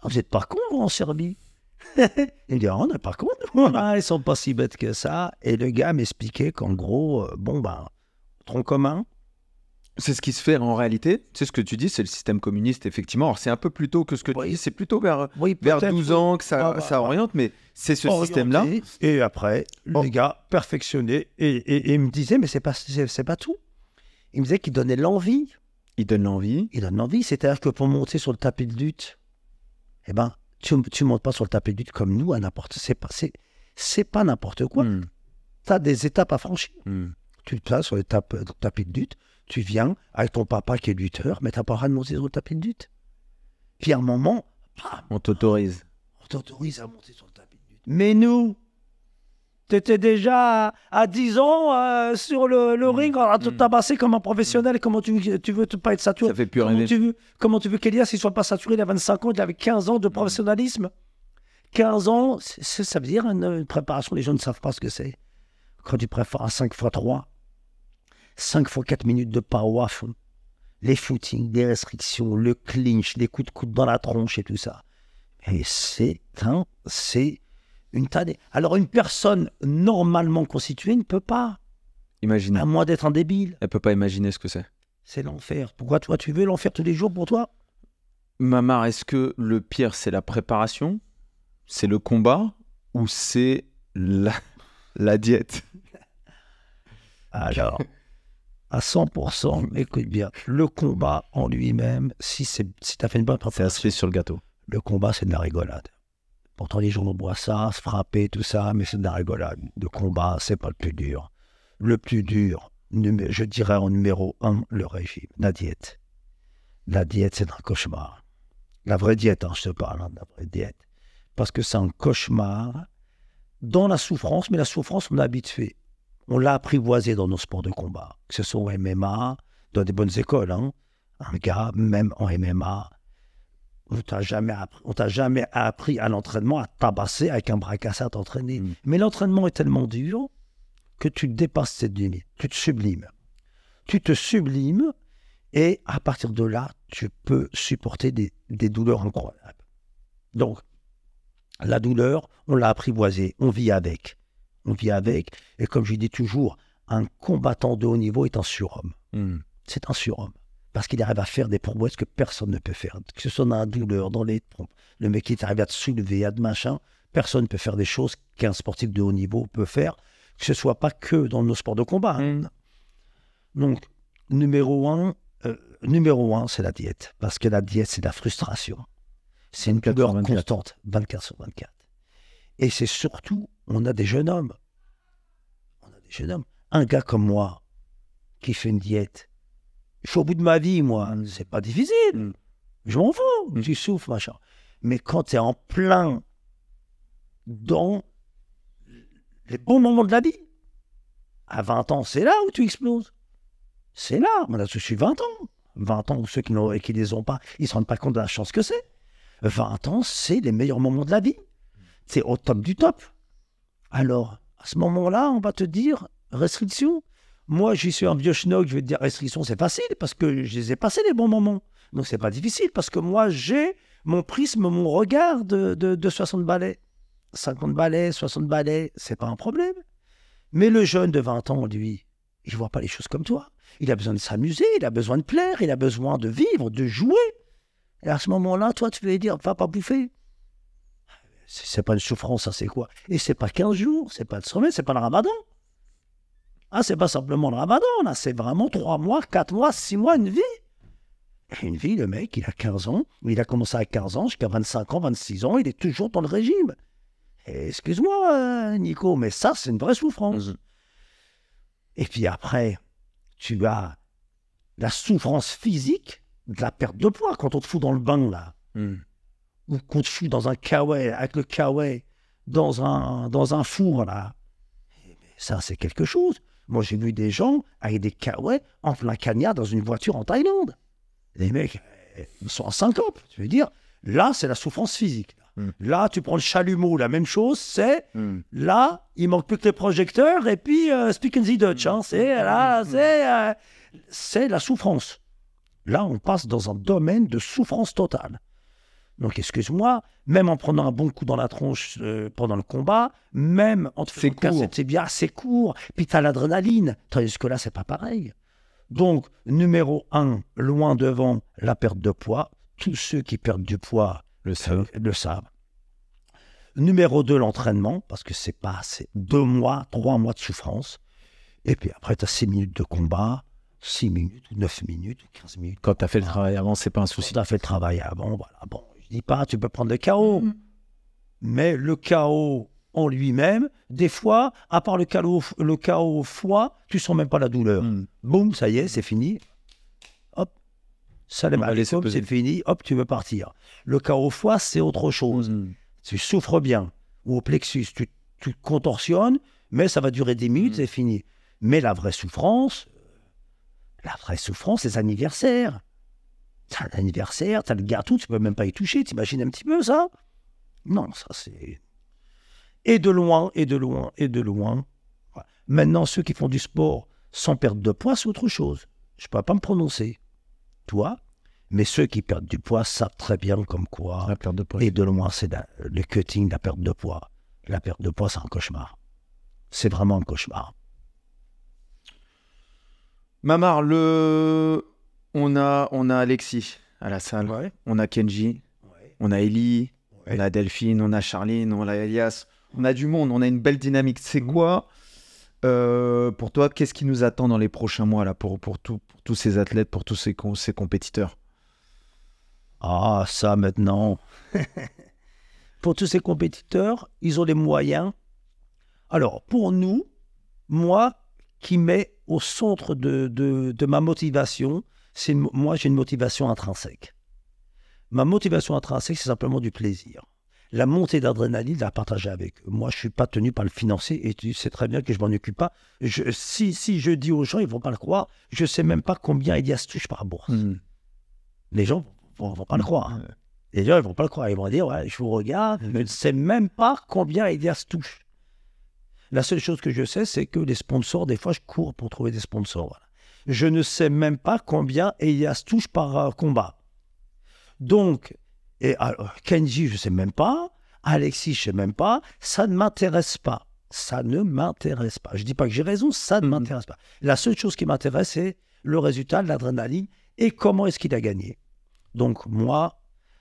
vous n'êtes pas con, en Serbie il dit, oh, par contre, voilà, ils sont pas si bêtes que ça. Et le gars m'expliquait qu'en gros, euh, bon, ben, tronc commun. C'est ce qui se fait en réalité. C'est ce que tu dis, c'est le système communiste, effectivement. Alors, c'est un peu plus tôt que ce que tu dis. C'est plutôt vers, 12 ans que ça, ah, bah, bah. oriente, mais c'est ce système-là. Et après, le oh. gars perfectionnait Et, il me disait, mais c'est pas, c'est pas tout. Il me disait qu'il donnait l'envie. Il donne l'envie. Il donne l'envie. C'est-à-dire que pour monter sur le tapis de lutte, eh ben, tu ne montes pas sur le tapis du comme nous à n'importe c'est pas c'est pas n'importe quoi. Hmm. Tu as des étapes à franchir. Hmm. Tu te places sur le tapis de lutte, tu viens avec ton papa qui est lutteur, mais t'as pas le de monter sur le tapis de lutte. Puis à un moment, bah, on t'autorise. On t'autorise à monter sur le tapis de lutte. Mais nous, tu étais déjà à, 10 ans euh, sur le, mm. ring, à te mm. tabasser comme un professionnel. Mm. Comment tu, tu veux te pas être saturé comment, tu veux, comment tu veux qu'Elias ne soit pas saturé Il a 25 ans, il avait 15 ans de professionnalisme. 15 ans, ça veut dire une, préparation. Les gens ne savent pas ce que c'est. Quand tu préfères à 5 x 3, 5 x 4 minutes de power les footings, les restrictions, le clinch, les coups de coude dans la tronche et tout ça. Et c'est un, c'est alors, une personne normalement constituée ne peut pas. Imaginer. À moins d'être un débile. Elle peut pas imaginer ce que c'est. C'est l'enfer. Pourquoi toi, tu veux l'enfer tous les jours pour toi Mamar, est-ce que le pire, c'est la préparation C'est le combat Ou c'est la, diète Alors, à 100%, écoute bien, le combat en lui-même, si, si tu as fait une bonne préparation. C'est sur le gâteau. Le combat, c'est de la rigolade. Pourtant, les boire ça, se frapper, tout ça, mais c'est de la rigolade. De combat, c'est pas le plus dur. Le plus dur, je dirais en numéro un, le régime, la diète. La diète, c'est un cauchemar. La vraie diète, hein, je te parle hein, de la vraie diète. Parce que c'est un cauchemar dans la souffrance, mais la souffrance, on l'a habitué. On l'a apprivoisé dans nos sports de combat, que ce soit au MMA, dans des bonnes écoles. Hein. Un gars, même en MMA, jamais on t'a jamais appris à l'entraînement à tabasser avec un cassé, à t'entraîner. Mm. Mais l'entraînement est tellement dur que tu dépasses cette limite, tu te sublimes. Tu te sublimes et à partir de là, tu peux supporter des, douleurs incroyables. Donc, la douleur, on l'a apprivoisée, on vit avec. On vit avec. Et comme je dis toujours, un combattant de haut niveau est un surhomme. Mm. C'est un surhomme parce qu'il arrive à faire des prouesses que personne ne peut faire. Que ce soit dans la douleur, dans les pompes, le mec qui arrive à te soulever, à de machin, personne ne peut faire des choses qu'un sportif de haut niveau peut faire, que ce soit pas que dans nos sports de combat. Hein. Mm. Donc, numéro un, euh, numéro un, c'est la diète. Parce que la diète, c'est la frustration. C'est une douleur constante, 24 sur 24. Et c'est surtout, on a des jeunes hommes. On a des jeunes hommes. Un gars comme moi, qui fait une diète, je suis au bout de ma vie, moi. C'est pas difficile. Mm. Je m'en fous. Tu mm. souffres, machin. Mais quand tu es en plein dans les bons moments de la vie, à 20 ans, c'est là où tu exploses. C'est là. là, je suis 20 ans. 20 ans, ceux qui ne les ont pas, ils ne se rendent pas compte de la chance que c'est. 20 ans, c'est les meilleurs moments de la vie. C'est au top du top. Alors, à ce moment-là, on va te dire restriction, moi, j'y suis un vieux schnock, je vais te dire restriction, c'est facile parce que je les ai passés les bons moments. Donc, c'est pas difficile parce que moi, j'ai mon prisme, mon regard de, 60 balais. 50 balais, 60 balais, c'est pas un problème. Mais le jeune de 20 ans, lui, il voit pas les choses comme toi. Il a besoin de s'amuser, il a besoin de plaire, il a besoin de vivre, de jouer. Et à ce moment-là, toi, tu veux dire, va pas bouffer. C'est pas une souffrance, ça, c'est quoi Et c'est pas 15 jours, c'est pas le sommet, c'est pas le ramadan. Ah c'est pas simplement le ramadan, là, c'est vraiment trois mois, quatre mois, six mois, une vie. Une vie, le mec, il a 15 ans, il a commencé à 15 ans, jusqu'à 25 ans, 26 ans, il est toujours dans le régime. Excuse-moi, euh, Nico, mais ça, c'est une vraie souffrance. Mhm. Et puis après, tu as la souffrance physique de la perte de poids quand on te fout dans le bain, là. Mhm. Ou qu'on te fout dans un kawaii, avec le kawaii, dans un, dans un four, là. Ben, ça, c'est quelque chose. Moi, j'ai vu des gens avec des kawaii en plein cagnard dans une voiture en Thaïlande. Les mecs, ils sont en syncope. Tu veux dire, là, c'est la souffrance physique. Hmm. Là, tu prends le chalumeau, la même chose, c'est hmm. là, il manque plus que les projecteurs et puis euh, speak in the Dutch. Hmm. Hein, c'est là, euh, c'est la souffrance. Là, on passe dans un domaine de souffrance totale. Donc, excuse-moi, même en prenant un bon coup dans la tronche euh, pendant le combat, même en te faisant c'est bien, c'est court. Puis t'as l'adrénaline. Tandis que là, c'est pas pareil. Donc, numéro un, loin devant la perte de poids. Tous ceux qui perdent du poids le savent. Le Numéro 2, l'entraînement, parce que c'est pas assez. deux mois, trois mois de souffrance. Et puis après, t'as as minutes de combat, six minutes, neuf 9 minutes, quinze 15 minutes. Quand tu as fait le travail avant, c'est pas un souci. Quand tu as fait le travail avant, voilà. Bon, dis pas, tu peux prendre le chaos. Mm-hmm. Mais le chaos en lui-même, des fois, à part le chaos, le chaos foie, tu sens même pas la douleur. Mm. Boum, ça y est, c'est fini. Hop, salam c'est fini. Hop, tu veux partir. Le chaos foie, c'est autre chose. Mm. Tu souffres bien. Ou au plexus, tu, tu contorsionnes, mais ça va durer des minutes, mm. c'est fini. Mais la vraie souffrance, euh, la vraie souffrance, c'est anniversaire. T'as l'anniversaire, t'as le gâteau, tu peux même pas y toucher, t'imagines un petit peu ça Non, ça c'est. Et de loin, et de loin, et de loin. Maintenant, ceux qui font du sport sans perdre de poids, c'est autre chose. Je ne peux pas me prononcer. Toi mais ceux qui perdent du poids savent très bien comme quoi. La perte de poids. Et de loin, c'est le cutting, la perte de poids. La perte de poids, c'est un cauchemar. C'est vraiment un cauchemar. Mamar, le on a, on a Alexis à la salle. On a Kenji. On a Ellie. On a Delphine. On a Charline. On a Elias. On a du monde. On a une belle dynamique. C'est mhm. quoi euh, pour toi, qu'est-ce qui nous attend dans les prochains mois là, pour, pour, tous ces athlètes, pour tous ces, ces compétiteurs Ah, ça maintenant. pour tous ces compétiteurs, ils ont des moyens. Alors, pour nous, moi qui mets au centre de ma motivation, c'est moi j'ai une motivation intrinsèque. Ma motivation intrinsèque, c'est simplement du plaisir. La montée d'adrénaline, la partager avec eux. Moi, je ne suis pas tenu par le financier et tu sais très bien que je m'en occupe pas. si, si je dis aux gens, ils vont pas le croire. Je sais même pas combien il y a ce touche par bourse. Hmm. Les gens vont, vont pas le hmm. croire. Hein. Les gens, ils vont pas le croire. Ils vont dire, je vous regarde, je ne sais même pas combien il y a Elias touche. La seule chose que je sais, c'est que les sponsors, des fois, je cours pour trouver des sponsors. Voilà je ne sais même pas combien Elias touche par euh, combat. Donc, et alors, Kenji, je ne sais même pas. Alexis, je ne sais même pas. Ça ne m'intéresse pas. Ça ne m'intéresse pas. Je ne dis pas que j'ai raison, ça ne mhm. m'intéresse pas. La seule chose qui m'intéresse, c'est le résultat, de l'adrénaline et comment est-ce qu'il a gagné. Donc, moi,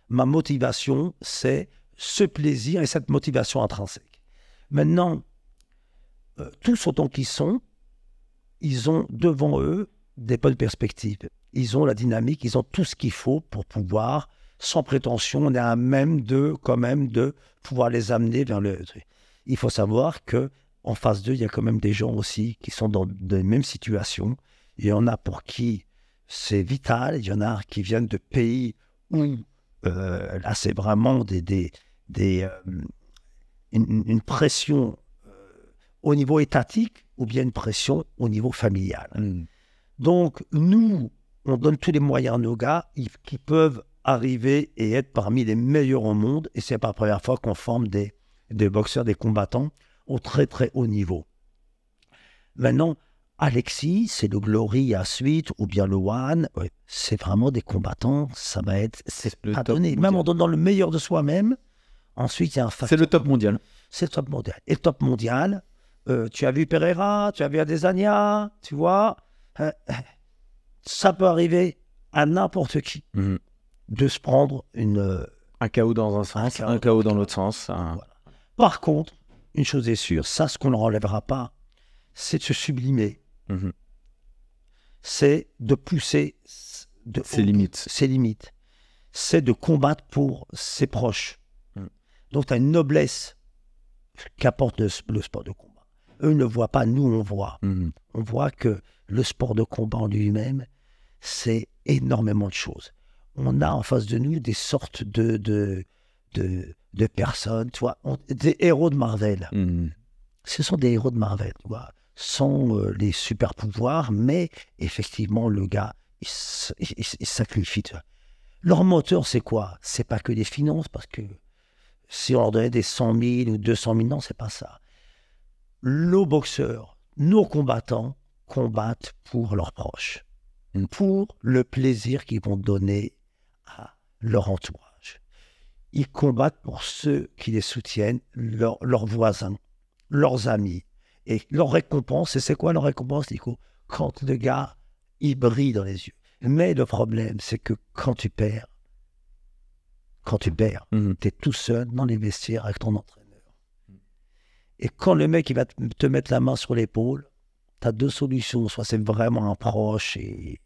ma motivation, c'est ce plaisir et cette motivation intrinsèque. Maintenant, euh, tous autant qu'ils sont, ils ont devant eux des bonnes perspectives. Ils ont la dynamique, ils ont tout ce qu'il faut pour pouvoir, sans prétention, on est à même de, quand même, de pouvoir les amener vers le. Il faut savoir que en face d'eux, il y a quand même des gens aussi qui sont dans les mêmes situations. Il y en a pour qui c'est vital, il y en a qui viennent de pays où euh, là, c'est vraiment des, des, des euh, une, une, pression au niveau étatique ou bien une pression au niveau familial. Hmm. Donc, nous, on donne tous les moyens à nos gars qui peuvent arriver et être parmi les meilleurs au monde. Et c'est pas la première fois qu'on forme des, des boxeurs, des combattants au très très haut niveau. Maintenant, Alexis, c'est le Glory à suite, ou bien le One, c'est vraiment des combattants, ça va être à donner. Même en donnant le meilleur de soi-même, ensuite il y a un C'est le top mondial. C'est le top mondial. Et le top mondial, euh, tu as vu Pereira, tu as vu Adesanya, tu vois. Euh, ça peut arriver à n'importe qui mhm. de se prendre une, euh, un chaos dans un sens, un chaos, dans l'autre sens. Par contre, une chose est sûre, ça, ce qu'on ne relèvera pas, c'est de se sublimer. Mhm. C'est de pousser ses, limites. ses limites. C'est de combattre pour ses proches. Mhm. Donc, tu as une noblesse qu'apporte le, le sport de combat. Eux ne voient pas, nous on voit. Mmh. On voit que le sport de combat en lui-même, c'est énormément de choses. On a en face de nous des sortes de, de, de, personnes, des héros de Marvel. Mmh. Ce sont des héros de Marvel, tu vois, sans euh, les super pouvoirs, mais effectivement, le gars, il, sacrifie. Leur moteur, c'est quoi C'est pas que des finances, parce que si on leur donnait des 100 000 ou 200 000, non, c'est pas ça nos boxeurs, nos combattants combattent pour leurs proches, pour le plaisir qu'ils vont donner à leur entourage. Ils combattent pour ceux qui les soutiennent, leurs voisins, leurs amis. Et leur récompense, et c'est quoi leur récompense, Nico Quand le gars, il brille dans les yeux. Mais le problème, c'est que quand tu perds, quand tu perds, mhm. tu es tout seul dans les vestiaires avec ton entraîneur. Et quand le mec il va te mettre la main sur l'épaule, tu as deux solutions. Soit c'est vraiment un proche et,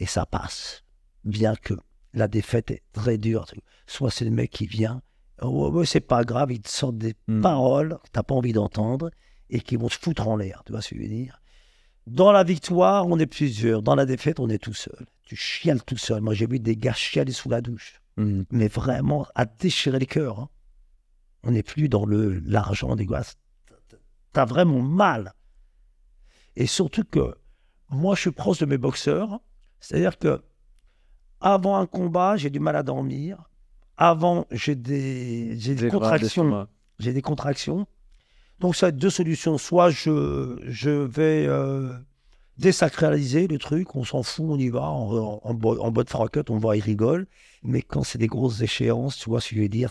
et ça passe, bien que la défaite est très dure. Soit c'est le mec qui vient, oh, oh, oh, c'est pas grave, il te sort des hmm. paroles que tu pas envie d'entendre et qui vont te foutre en l'air. Tu vas ce que Dans la victoire, on est plusieurs. Dans la défaite, on est tout seul. Tu chiales tout seul. Moi, j'ai vu des gars chialer sous la douche. Hmm. Mais vraiment à déchirer le cœur. Hein. On n'est plus dans le l'argent des gosses. T'as vraiment mal. Et surtout que moi, je suis proche de mes boxeurs. C'est-à-dire que avant un combat, j'ai du mal à dormir. Avant, j'ai des, j'ai des, contractions. J'ai des contractions. Donc, ça être deux solutions. Soit je, je vais euh, désacraliser le truc, on s'en fout, on y va, en, en, en mode on voit, ils rigolent, Mais quand c'est des grosses échéances, tu vois ce que je veux dire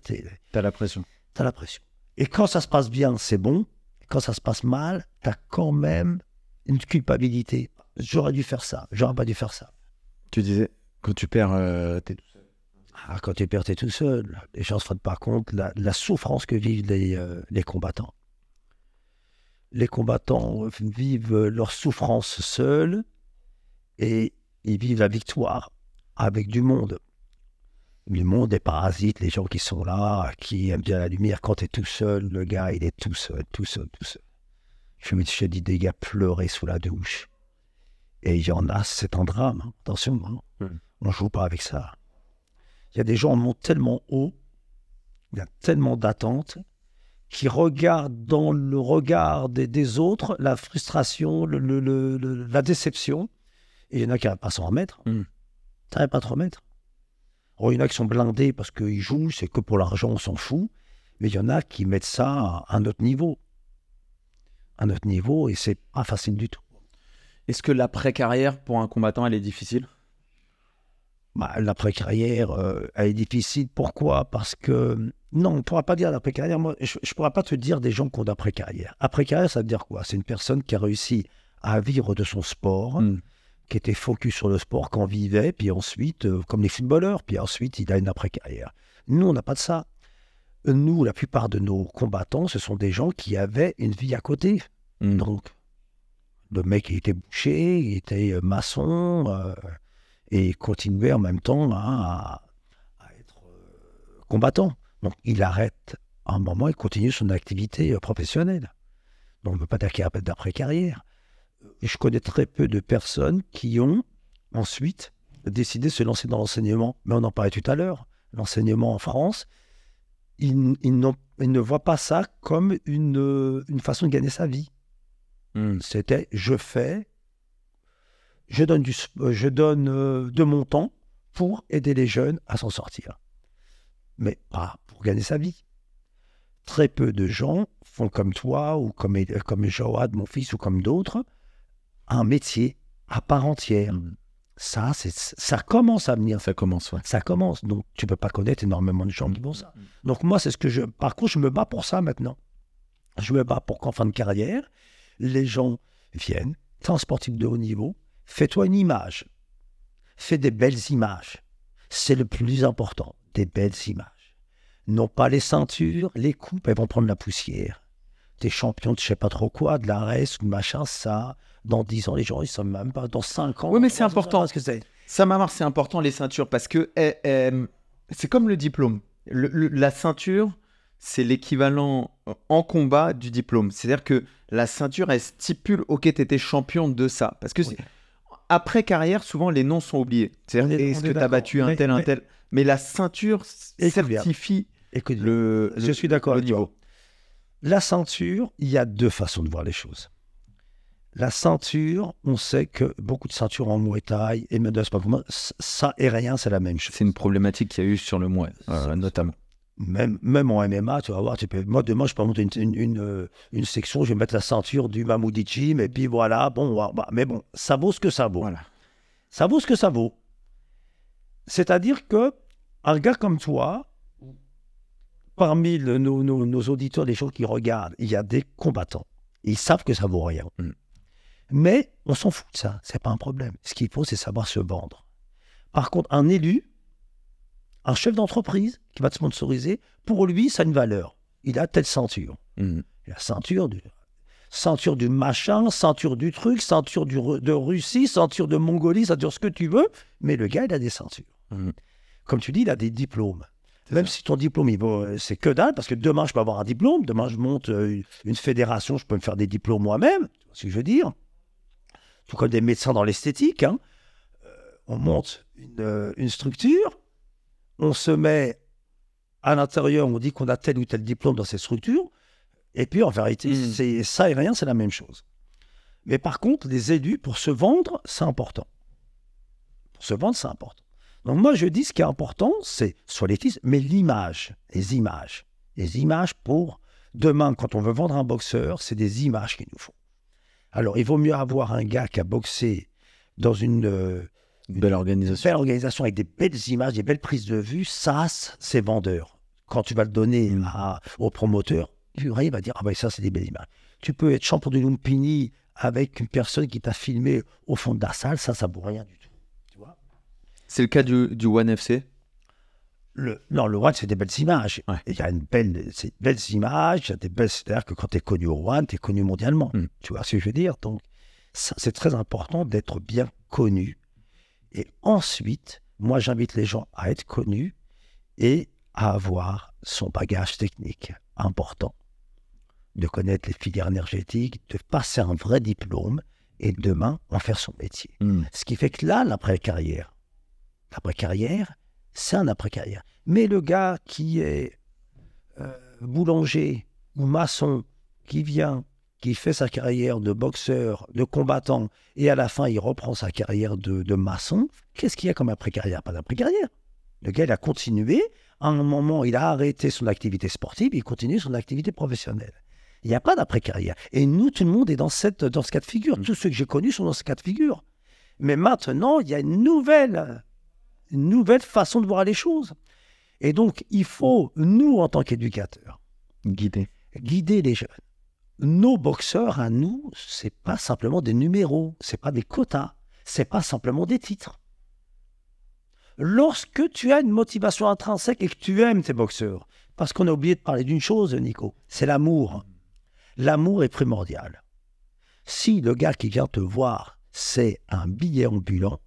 T'as la pression la pression. Et quand ça se passe bien, c'est bon. quand ça se passe mal, tu as quand même une culpabilité. J'aurais dû faire ça, j'aurais pas dû faire ça. Tu disais, quand tu perds, euh, t'es tout seul. Ah, quand tu perds, es tout seul. Les gens se rendent pas compte la, la souffrance que vivent les, euh, les combattants. Les combattants vivent leur souffrance seuls et ils vivent la victoire avec du monde le monde des parasites, les gens qui sont là, qui aiment bien la lumière. Quand tu es tout seul, le gars, il est tout seul, tout seul, tout seul. Je me suis dit, des gars pleurer sous la douche. Et il y en a, c'est un drame. Hein. Attention, hein. Hmm. on ne joue pas avec ça. Il y a des gens, qui montent tellement haut, il y a tellement d'attentes, qui regardent dans le regard des, autres la frustration, la déception. Et il y en a qui n'arrivent pas à s'en remettre. Hmm. pas à te remettre. Il y en a qui sont blindés parce qu'ils jouent, c'est que pour l'argent, on s'en fout. Mais il y en a qui mettent ça à un autre niveau. À un autre niveau, et c'est pas facile du tout. Est-ce que l'après-carrière pour un combattant, elle est difficile bah, L'après-carrière, euh, elle est difficile. Pourquoi Parce que. Non, on ne pourra pas dire l'après-carrière. je ne pourrais pas te dire des gens qui ont d'après-carrière. Après-carrière, ça veut dire quoi C'est une personne qui a réussi à vivre de son sport. Hmm qui était focus sur le sport, qu'on vivait, puis ensuite, euh, comme les footballeurs, puis ensuite, il a une après-carrière. Nous, on n'a pas de ça. Nous, la plupart de nos combattants, ce sont des gens qui avaient une vie à côté. Hmm. Donc, le mec, qui était boucher, il était euh, maçon, euh, et continuait en même temps à, être combattant. Donc, il arrête un moment, il continue son activité professionnelle. Donc, on ne peut pas dire qu'il pas d'après-carrière je connais très peu de personnes qui ont ensuite décidé de se lancer dans l'enseignement. Mais on en parlait tout à l'heure, l'enseignement en France, ils, ne voient pas ça comme une, euh, façon de gagner sa vie. Hmm. C'était je fais, je donne, euh, euh, de mon temps pour aider les jeunes à s'en sortir. Mais pas pour gagner sa vie. Très peu de gens font comme toi ou comme, comme Joad, mon fils, ou comme d'autres, un métier à part entière. Mm. Ça, c'est, ça commence à venir. Ça commence, Ça commence. Donc, tu peux pas connaître énormément de gens qui font ça. Mm. Donc, moi, c'est ce que je. Par contre, je me bats pour ça maintenant. Je me bats pour qu'en fin de carrière, les gens viennent, transportent de haut niveau, fais-toi une image. Fais des belles images. C'est le plus important, des belles images. Non pas les ceintures, les coupes, elles vont prendre la poussière t'es champion de je sais pas trop quoi, de la race ou machin, ça, dans 10 ans, les gens, ils sont même pas, dans 5 ans. Oui, mais c'est important. Ça que c'est. Ça, c'est important, les ceintures, parce que eh, eh, c'est comme le diplôme. la ceinture, c'est l'équivalent euh, en combat du diplôme. C'est-à-dire que la ceinture, elle stipule, ok, tu étais champion de ça. Parce que après carrière, souvent, les noms sont oubliés. C'est-à-dire, est-ce que tu battu un tel, un tel Mais la ceinture certifie le, Je suis d'accord avec la ceinture, il y a deux façons de voir les choses. La ceinture, on sait que beaucoup de ceintures en Muay Thai et même de ça et rien, c'est la même chose. C'est une problématique qu'il y a eu sur le Muay, euh, notamment. Même, même en MMA, tu vas voir, tu moi demain je peux monter euh, une, section, je vais mettre la ceinture du Mamoudi mais et puis voilà, bon, bah, mais bon, ça vaut ce que ça vaut. Ça vaut ce que ça vaut. C'est-à-dire que un gars comme toi, parmi nos, auditeurs, les gens qui regardent, il y a des combattants. Ils savent que ça vaut rien. Mm. Mais on s'en fout de ça. C'est pas un problème. Ce qu'il faut, c'est savoir se vendre. Par contre, un élu, un chef d'entreprise qui va te sponsoriser, pour lui, ça a une valeur. Il a telle ceinture. Mm. La ceinture du, ceinture du machin, ceinture du truc, ceinture de Russie, ceinture de Mongolie, ceinture ce que tu veux. Mais le gars, il a des ceintures. Mm. Comme tu dis, il a des diplômes. Même si ton diplôme, euh, c'est que dalle, parce que demain, je peux avoir un diplôme, demain, je monte euh, une fédération, je peux me faire des diplômes moi-même, vois ce que je veux dire. Tout comme des médecins dans l'esthétique, hein. euh, on monte une, structure, on se met à l'intérieur, on dit qu'on a tel ou tel diplôme dans cette structure, et puis en vérité, hmm. c'est ça et rien, c'est la même chose. Mais par contre, les élus, pour se vendre, c'est important. Pour se vendre, c'est important. Donc moi, je dis ce qui est important, c'est soit l'éthique, mais l'image, les images. Les images pour demain, quand on veut vendre un boxeur, c'est des images qu'il nous faut. Alors, il vaut mieux avoir un gars qui a boxé dans une, euh, belle organisation. avec des belles images, des belles prises de vue. Ça, c'est vendeur. Quand tu vas le donner mm. au promoteur, il va dire Ah ben ça, c'est des belles images. Tu peux être champion du Lumpini avec une personne qui t'a filmé au fond de la salle, ça, ça ne vaut rien du tout. C'est le cas du, du One FC le, non, le One, c'est des belles images. Il y a une belle, belles images, des belles, c'est-à-dire que quand tu es connu au One, tu es connu mondialement. Hmm. Tu vois ce que je veux dire Donc, c'est très important d'être bien connu. Et ensuite, moi, j'invite les gens à être connus et à avoir son bagage technique important, de connaître les filières énergétiques, de passer un vrai diplôme et demain en faire son métier. Hmm. Ce qui fait que là, l'après-carrière, après-carrière, c'est un après-carrière. Mais le gars qui est euh, boulanger ou maçon, qui vient, qui fait sa carrière de boxeur, de combattant, et à la fin, il reprend sa carrière de, maçon, qu'est-ce qu'il y a comme après-carrière Pas d'après-carrière. Le gars, il a continué. À un moment, il a arrêté son activité sportive, il continue son activité professionnelle. Il n'y a pas d'après-carrière. Et nous, tout le monde est dans, cette, dans ce cas de figure. Mm. Tous ceux que j'ai connus sont dans ce cas de figure. Mais maintenant, il y a une nouvelle nouvelle façon de voir les choses. Et donc, il faut, nous, en tant qu'éducateurs, guider. guider les jeunes. Nos boxeurs, à nous, c'est pas simplement des numéros, c'est pas des quotas, c'est pas simplement des titres. Lorsque tu as une motivation intrinsèque et que tu aimes tes boxeurs, parce qu'on a oublié de parler d'une chose, Nico, c'est l'amour. L'amour est primordial. Si le gars qui vient te voir, c'est un billet ambulant,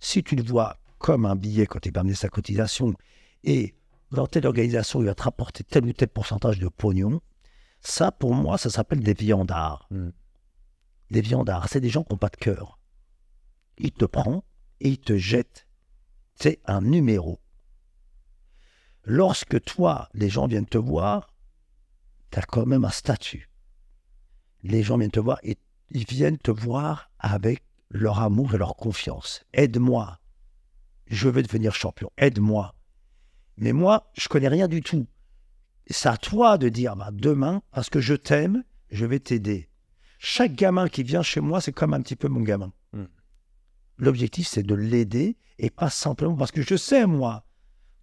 si tu le vois comme un billet quand il va amener sa cotisation, et dans telle organisation, il va te rapporter tel ou tel pourcentage de pognon, ça, pour moi, ça s'appelle des viandards. Les hmm. Des viandards, c'est des gens qui n'ont pas de cœur. Il te prend et il te jette. C'est un numéro. Lorsque toi, les gens viennent te voir, tu as quand même un statut. Les gens viennent te voir et ils viennent te voir avec leur amour et leur confiance. Aide-moi, je veux devenir champion, aide-moi. Mais moi, je connais rien du tout. C'est à toi de dire, bah, demain, parce que je t'aime, je vais t'aider. Chaque gamin qui vient chez moi, c'est comme un petit peu mon gamin. Hmm. L'objectif, c'est de l'aider et pas simplement parce que je sais, moi,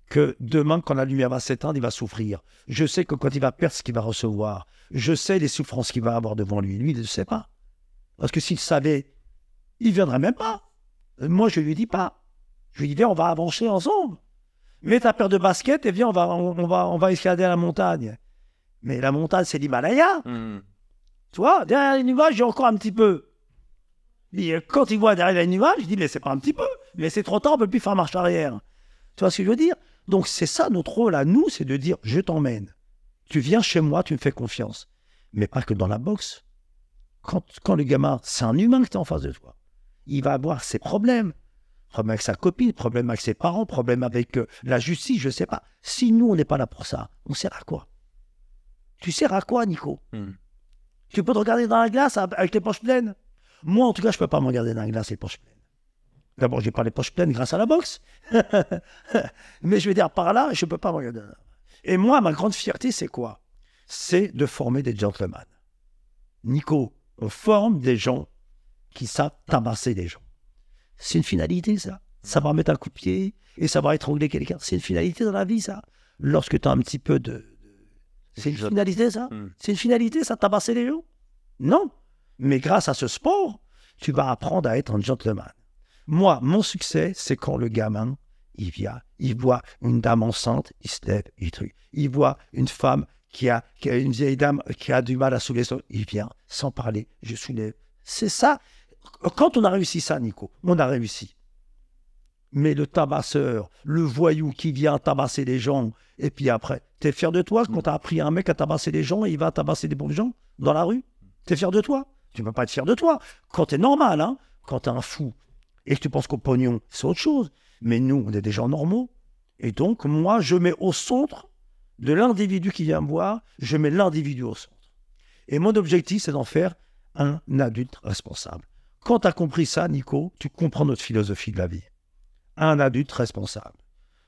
que demain, quand la lumière va s'éteindre, il va souffrir. Je sais que quand il va perdre ce qu'il va recevoir, je sais les souffrances qu'il va avoir devant lui. Lui, il ne sait pas. Parce que s'il savait, il ne viendrait même pas. Moi, je ne lui dis pas. Je lui dis, viens, on va avancer ensemble. Mets ta paire de baskets et eh viens, on va, on, va, on va escalader la montagne. Mais la montagne, c'est l'Himalaya. Toi hmm. Tu vois, derrière les nuages, j'ai encore un petit peu. Euh, quand il voit derrière les nuages, je dis « mais c'est pas un petit peu, mais c'est trop tard, on peut plus faire marche arrière. Tu vois ce que je veux dire Donc c'est ça notre rôle à nous, c'est de dire, je t'emmène. Tu viens chez moi, tu me fais confiance. Mais pas que dans la boxe. Quand, quand le gamin, c'est un humain que est en face de toi. Il va avoir ses problèmes problème avec sa copine, problème avec ses parents, problème avec euh, la justice, je ne sais pas. Si nous, on n'est pas là pour ça, on sert à quoi Tu sers à quoi, Nico hmm. Tu peux te regarder dans la glace avec les poches pleines Moi, en tout cas, je ne peux pas me regarder dans la glace les poches pleines. D'abord, je n'ai pas les poches pleines grâce à la boxe. Mais je vais dire par là, je ne peux pas me regarder. Et moi, ma grande fierté, c'est quoi C'est de former des gentlemen. Nico, on forme des gens qui savent tabasser des gens. C'est une finalité, ça. Ça va mettre un coup de pied et ça va étrangler quelqu'un. C'est une finalité dans la vie, ça. Lorsque tu as un petit peu de. Hmm. C'est une finalité, ça. C'est une finalité, ça, tabasser les gens. Non. Mais grâce à ce sport, tu vas apprendre à être un gentleman. Moi, mon succès, c'est quand le gamin, il vient, il voit une dame enceinte, il se lève, il truc. Il voit une femme qui a, qui a une vieille dame qui a du mal à soulever son, il vient, sans parler, je soulève. C'est ça, quand on a réussi ça, Nico, on a réussi. Mais le tabasseur, le voyou qui vient tabasser les gens, et puis après, t'es fier de toi quand t'as appris un mec à tabasser les gens et il va tabasser des bons gens dans la rue T'es fier de toi Tu ne peux pas être fier de toi. Quand t'es normal, hein, quand t'es un fou et que tu penses qu'au pognon, c'est autre chose. Mais nous, on est des gens normaux. Et donc, moi, je mets au centre de l'individu qui vient me voir, je mets l'individu au centre. Et mon objectif, c'est d'en faire un adulte responsable. Quand tu as compris ça, Nico, tu comprends notre philosophie de la vie. Un adulte responsable.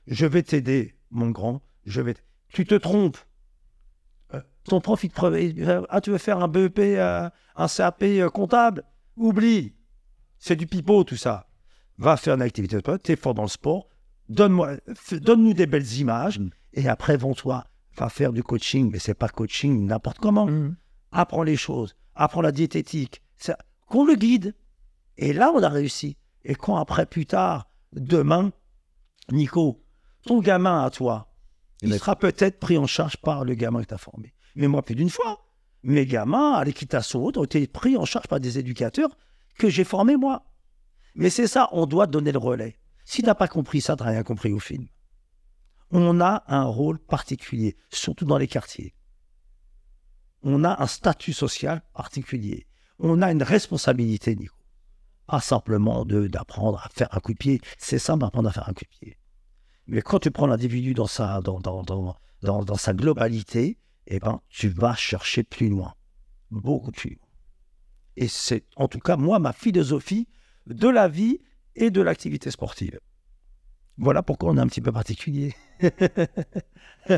Je vais t'aider, mon grand. Je vais. Tu te trompes. Euh, ton profit Ah, tu veux faire un BEP, euh, un CAP euh, comptable Oublie. C'est du pipeau, tout ça. Va faire une activité de sport. T'es fort dans le sport. Donne-moi, donne-nous des belles images. Et après, vends-toi. Va faire du coaching. Mais c'est pas coaching n'importe comment. Mmh. Apprends les choses. Apprends la diététique. Qu'on le guide et là, on a réussi. Et quand après, plus tard, demain, Nico, ton gamin à toi, il, sera peut-être pris en charge par le gamin que tu as formé. Mais moi, plus d'une fois, mes gamins à l'équitation autre ont été pris en charge par des éducateurs que j'ai formés moi. Mais c'est ça, on doit donner le relais. Si n'a pas compris ça, tu n'as rien compris au film. On a un rôle particulier, surtout dans les quartiers. On a un statut social particulier. On a une responsabilité, Nico. Pas simplement d'apprendre à faire un coup de pied. C'est simple d'apprendre à faire un coup de pied. Mais quand tu prends l'individu dans sa, dans, sa globalité, eh ben, tu vas chercher plus loin. Beaucoup plus loin. Et c'est en tout cas, moi, ma philosophie de la vie et de l'activité sportive. Voilà pourquoi on est un petit peu particulier.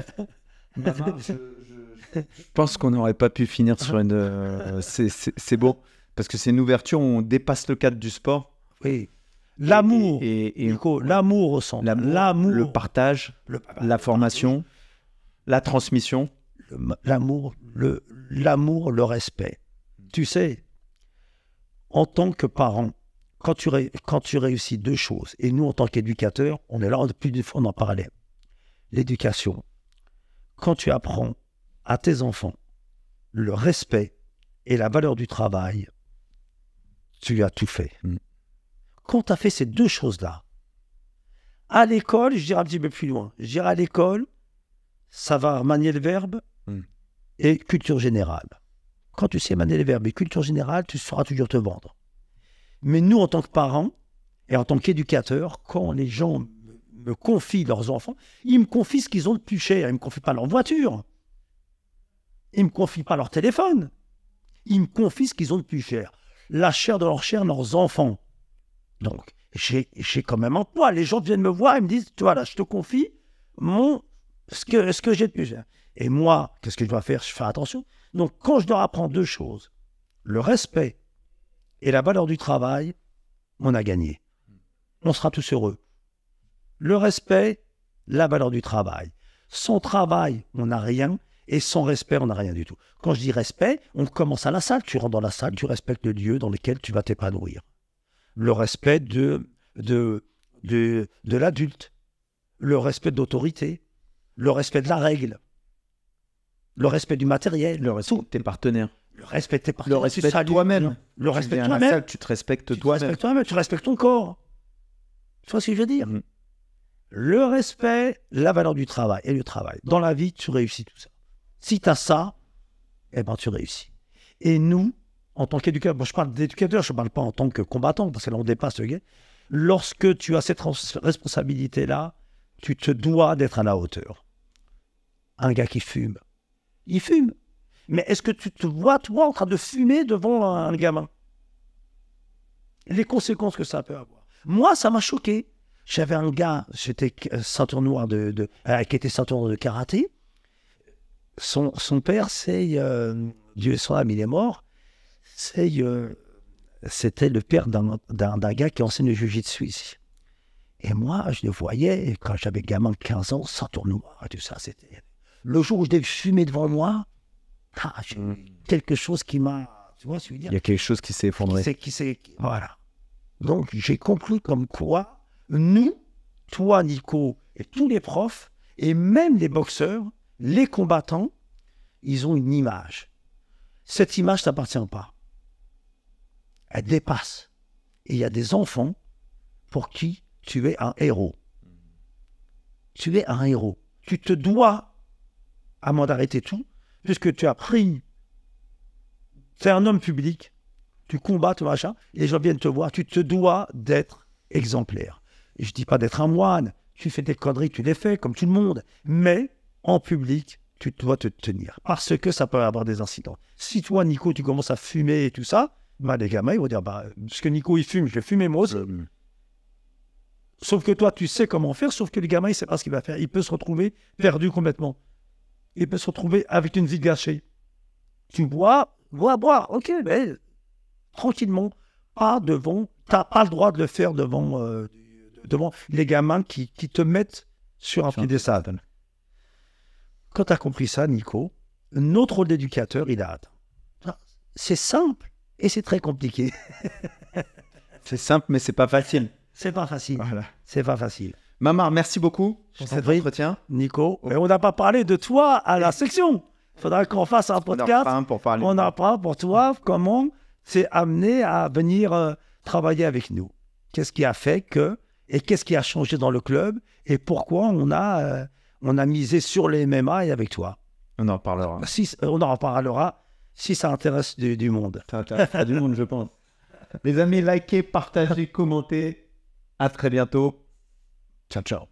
je, pense qu'on n'aurait pas pu finir sur une. Euh, c'est c'est bon. Parce que c'est une ouverture on dépasse le cadre du sport. Oui. L'amour, et, l'amour au centre. L'amour. Le partage, la formation, la transmission. L'amour, le, l'amour, le, respect. Tu sais, en tant que parent, quand tu, réussis deux choses, et nous, en tant qu'éducateurs, on est là, plus fois, on en parlait. L'éducation. Quand tu apprends à tes enfants le respect et la valeur du travail, tu as tout fait. Hmm. Quand tu as fait ces deux choses-là, à l'école, je dirais un petit peu plus loin. Je dirais à l'école, ça va manier le verbe hmm. et culture générale. Quand tu sais manier le verbe et culture générale, tu sauras toujours te vendre. Mais nous, en tant que parents et en tant qu'éducateurs, quand les gens me confient leurs enfants, ils me confient ce qu'ils ont de plus cher. Ils ne me confient pas leur voiture. Ils me confient pas leur téléphone. Ils me confient ce qu'ils ont de plus cher la chair de leur chair, leurs enfants. Donc, j'ai quand même un poids. Les gens viennent me voir et me disent, tu vois, là, je te confie mon, ce que, ce que j'ai de plus. Et moi, qu'est-ce que je dois faire Je fais attention. Donc, quand je dois apprendre deux choses, le respect et la valeur du travail, on a gagné. On sera tous heureux. Le respect, la valeur du travail. Sans travail, on n'a rien. Et sans respect, on n'a rien du tout. Quand je dis respect, on commence à la salle. Tu rentres dans la salle, tu respectes le lieu dans lequel tu vas t'épanouir. Le respect de, de, de, l'adulte, le respect d'autorité. le respect de la règle, le respect du matériel, le respect de tes partenaires. Le respect de tes partenaires. Le respect de toi-même. Le respect de toi-même. Tu te respectes toi-même. tu respectes ton corps. Tu vois ce que je veux dire mm. Le respect, la valeur du travail et le travail. Dans la vie, tu réussis tout ça. Si tu as ça, eh ben, tu réussis. Et nous, en tant qu'éducateur, je parle d'éducateur, je ne parle pas en tant que combattant, parce que là, on dépasse le gars. Lorsque tu as cette responsabilité-là, tu te dois d'être à la hauteur. Un gars qui fume, il fume. Mais est-ce que tu te vois, toi, en train de fumer devant un, gamin Les conséquences que ça peut avoir. Moi, ça m'a choqué. J'avais un gars, j'étais euh, ceinture noire de, euh, qui était ceinture de karaté son, père, c'est. Euh, Dieu soit âme, il est mort. C'est, euh, c'était le père d'un, gars qui enseigne le de suisse. Et moi, je le voyais, quand j'avais gamin de 15 ans, sans tournoi, tout ça. C'était... Le jour où je devais fumer devant moi, ah, j'ai mm. quelque chose qui m'a. Tu vois ce que je veux dire Il y a quelque chose qui s'est effondré. Qui Voilà. Donc, j'ai conclu comme quoi, nous, toi, Nico, et tous les profs, et même les boxeurs, les combattants, ils ont une image. Cette image ne t'appartient pas. Elle dépasse. Et il y a des enfants pour qui tu es un héros. Tu es un héros. Tu te dois, avant d'arrêter tout, puisque tu as pris. Tu es un homme public, tu combats, tout machin, et les gens viennent te voir. Tu te dois d'être exemplaire. je ne dis pas d'être un moine, tu fais des conneries, tu les fais comme tout le monde, mais en public, tu dois te tenir parce que ça peut avoir des incidents. Si toi, Nico, tu commences à fumer et tout ça, bah, les gamins, ils vont dire bah, parce que Nico, il fume, je vais fumer moi aussi. Sauf que toi, tu sais comment faire, sauf que les gamins, il ne sait pas ce qu'il va faire. Il peut se retrouver perdu complètement. Il peut se retrouver avec une vie gâchée. Tu bois, bois, boire, ok, mais tranquillement, pas devant, tu n'as pas le droit de le faire devant, euh, devant les gamins qui, te mettent sur un piédestal. Quand tu as compris ça, Nico, notre rôle d'éducateur, il a ah, C'est simple et c'est très compliqué. c'est simple, mais c'est pas facile. C'est pas facile. Voilà. C'est pas facile. Maman, merci beaucoup pour cet entretien. Nico, oh. mais on n'a pas parlé de toi à la section. Il faudra qu'on fasse un podcast. On apprend pour pour toi comment c'est amené à venir euh, travailler avec nous. Qu'est-ce qui a fait que, et qu'est-ce qui a changé dans le club, et pourquoi on a euh, on a misé sur les MMA et avec toi. On en parlera. Bah, euh, on en parlera si ça intéresse du, du monde. Ça intéresse du monde, je pense. Les amis, likez, partagez, commentez. À très bientôt. Ciao, ciao.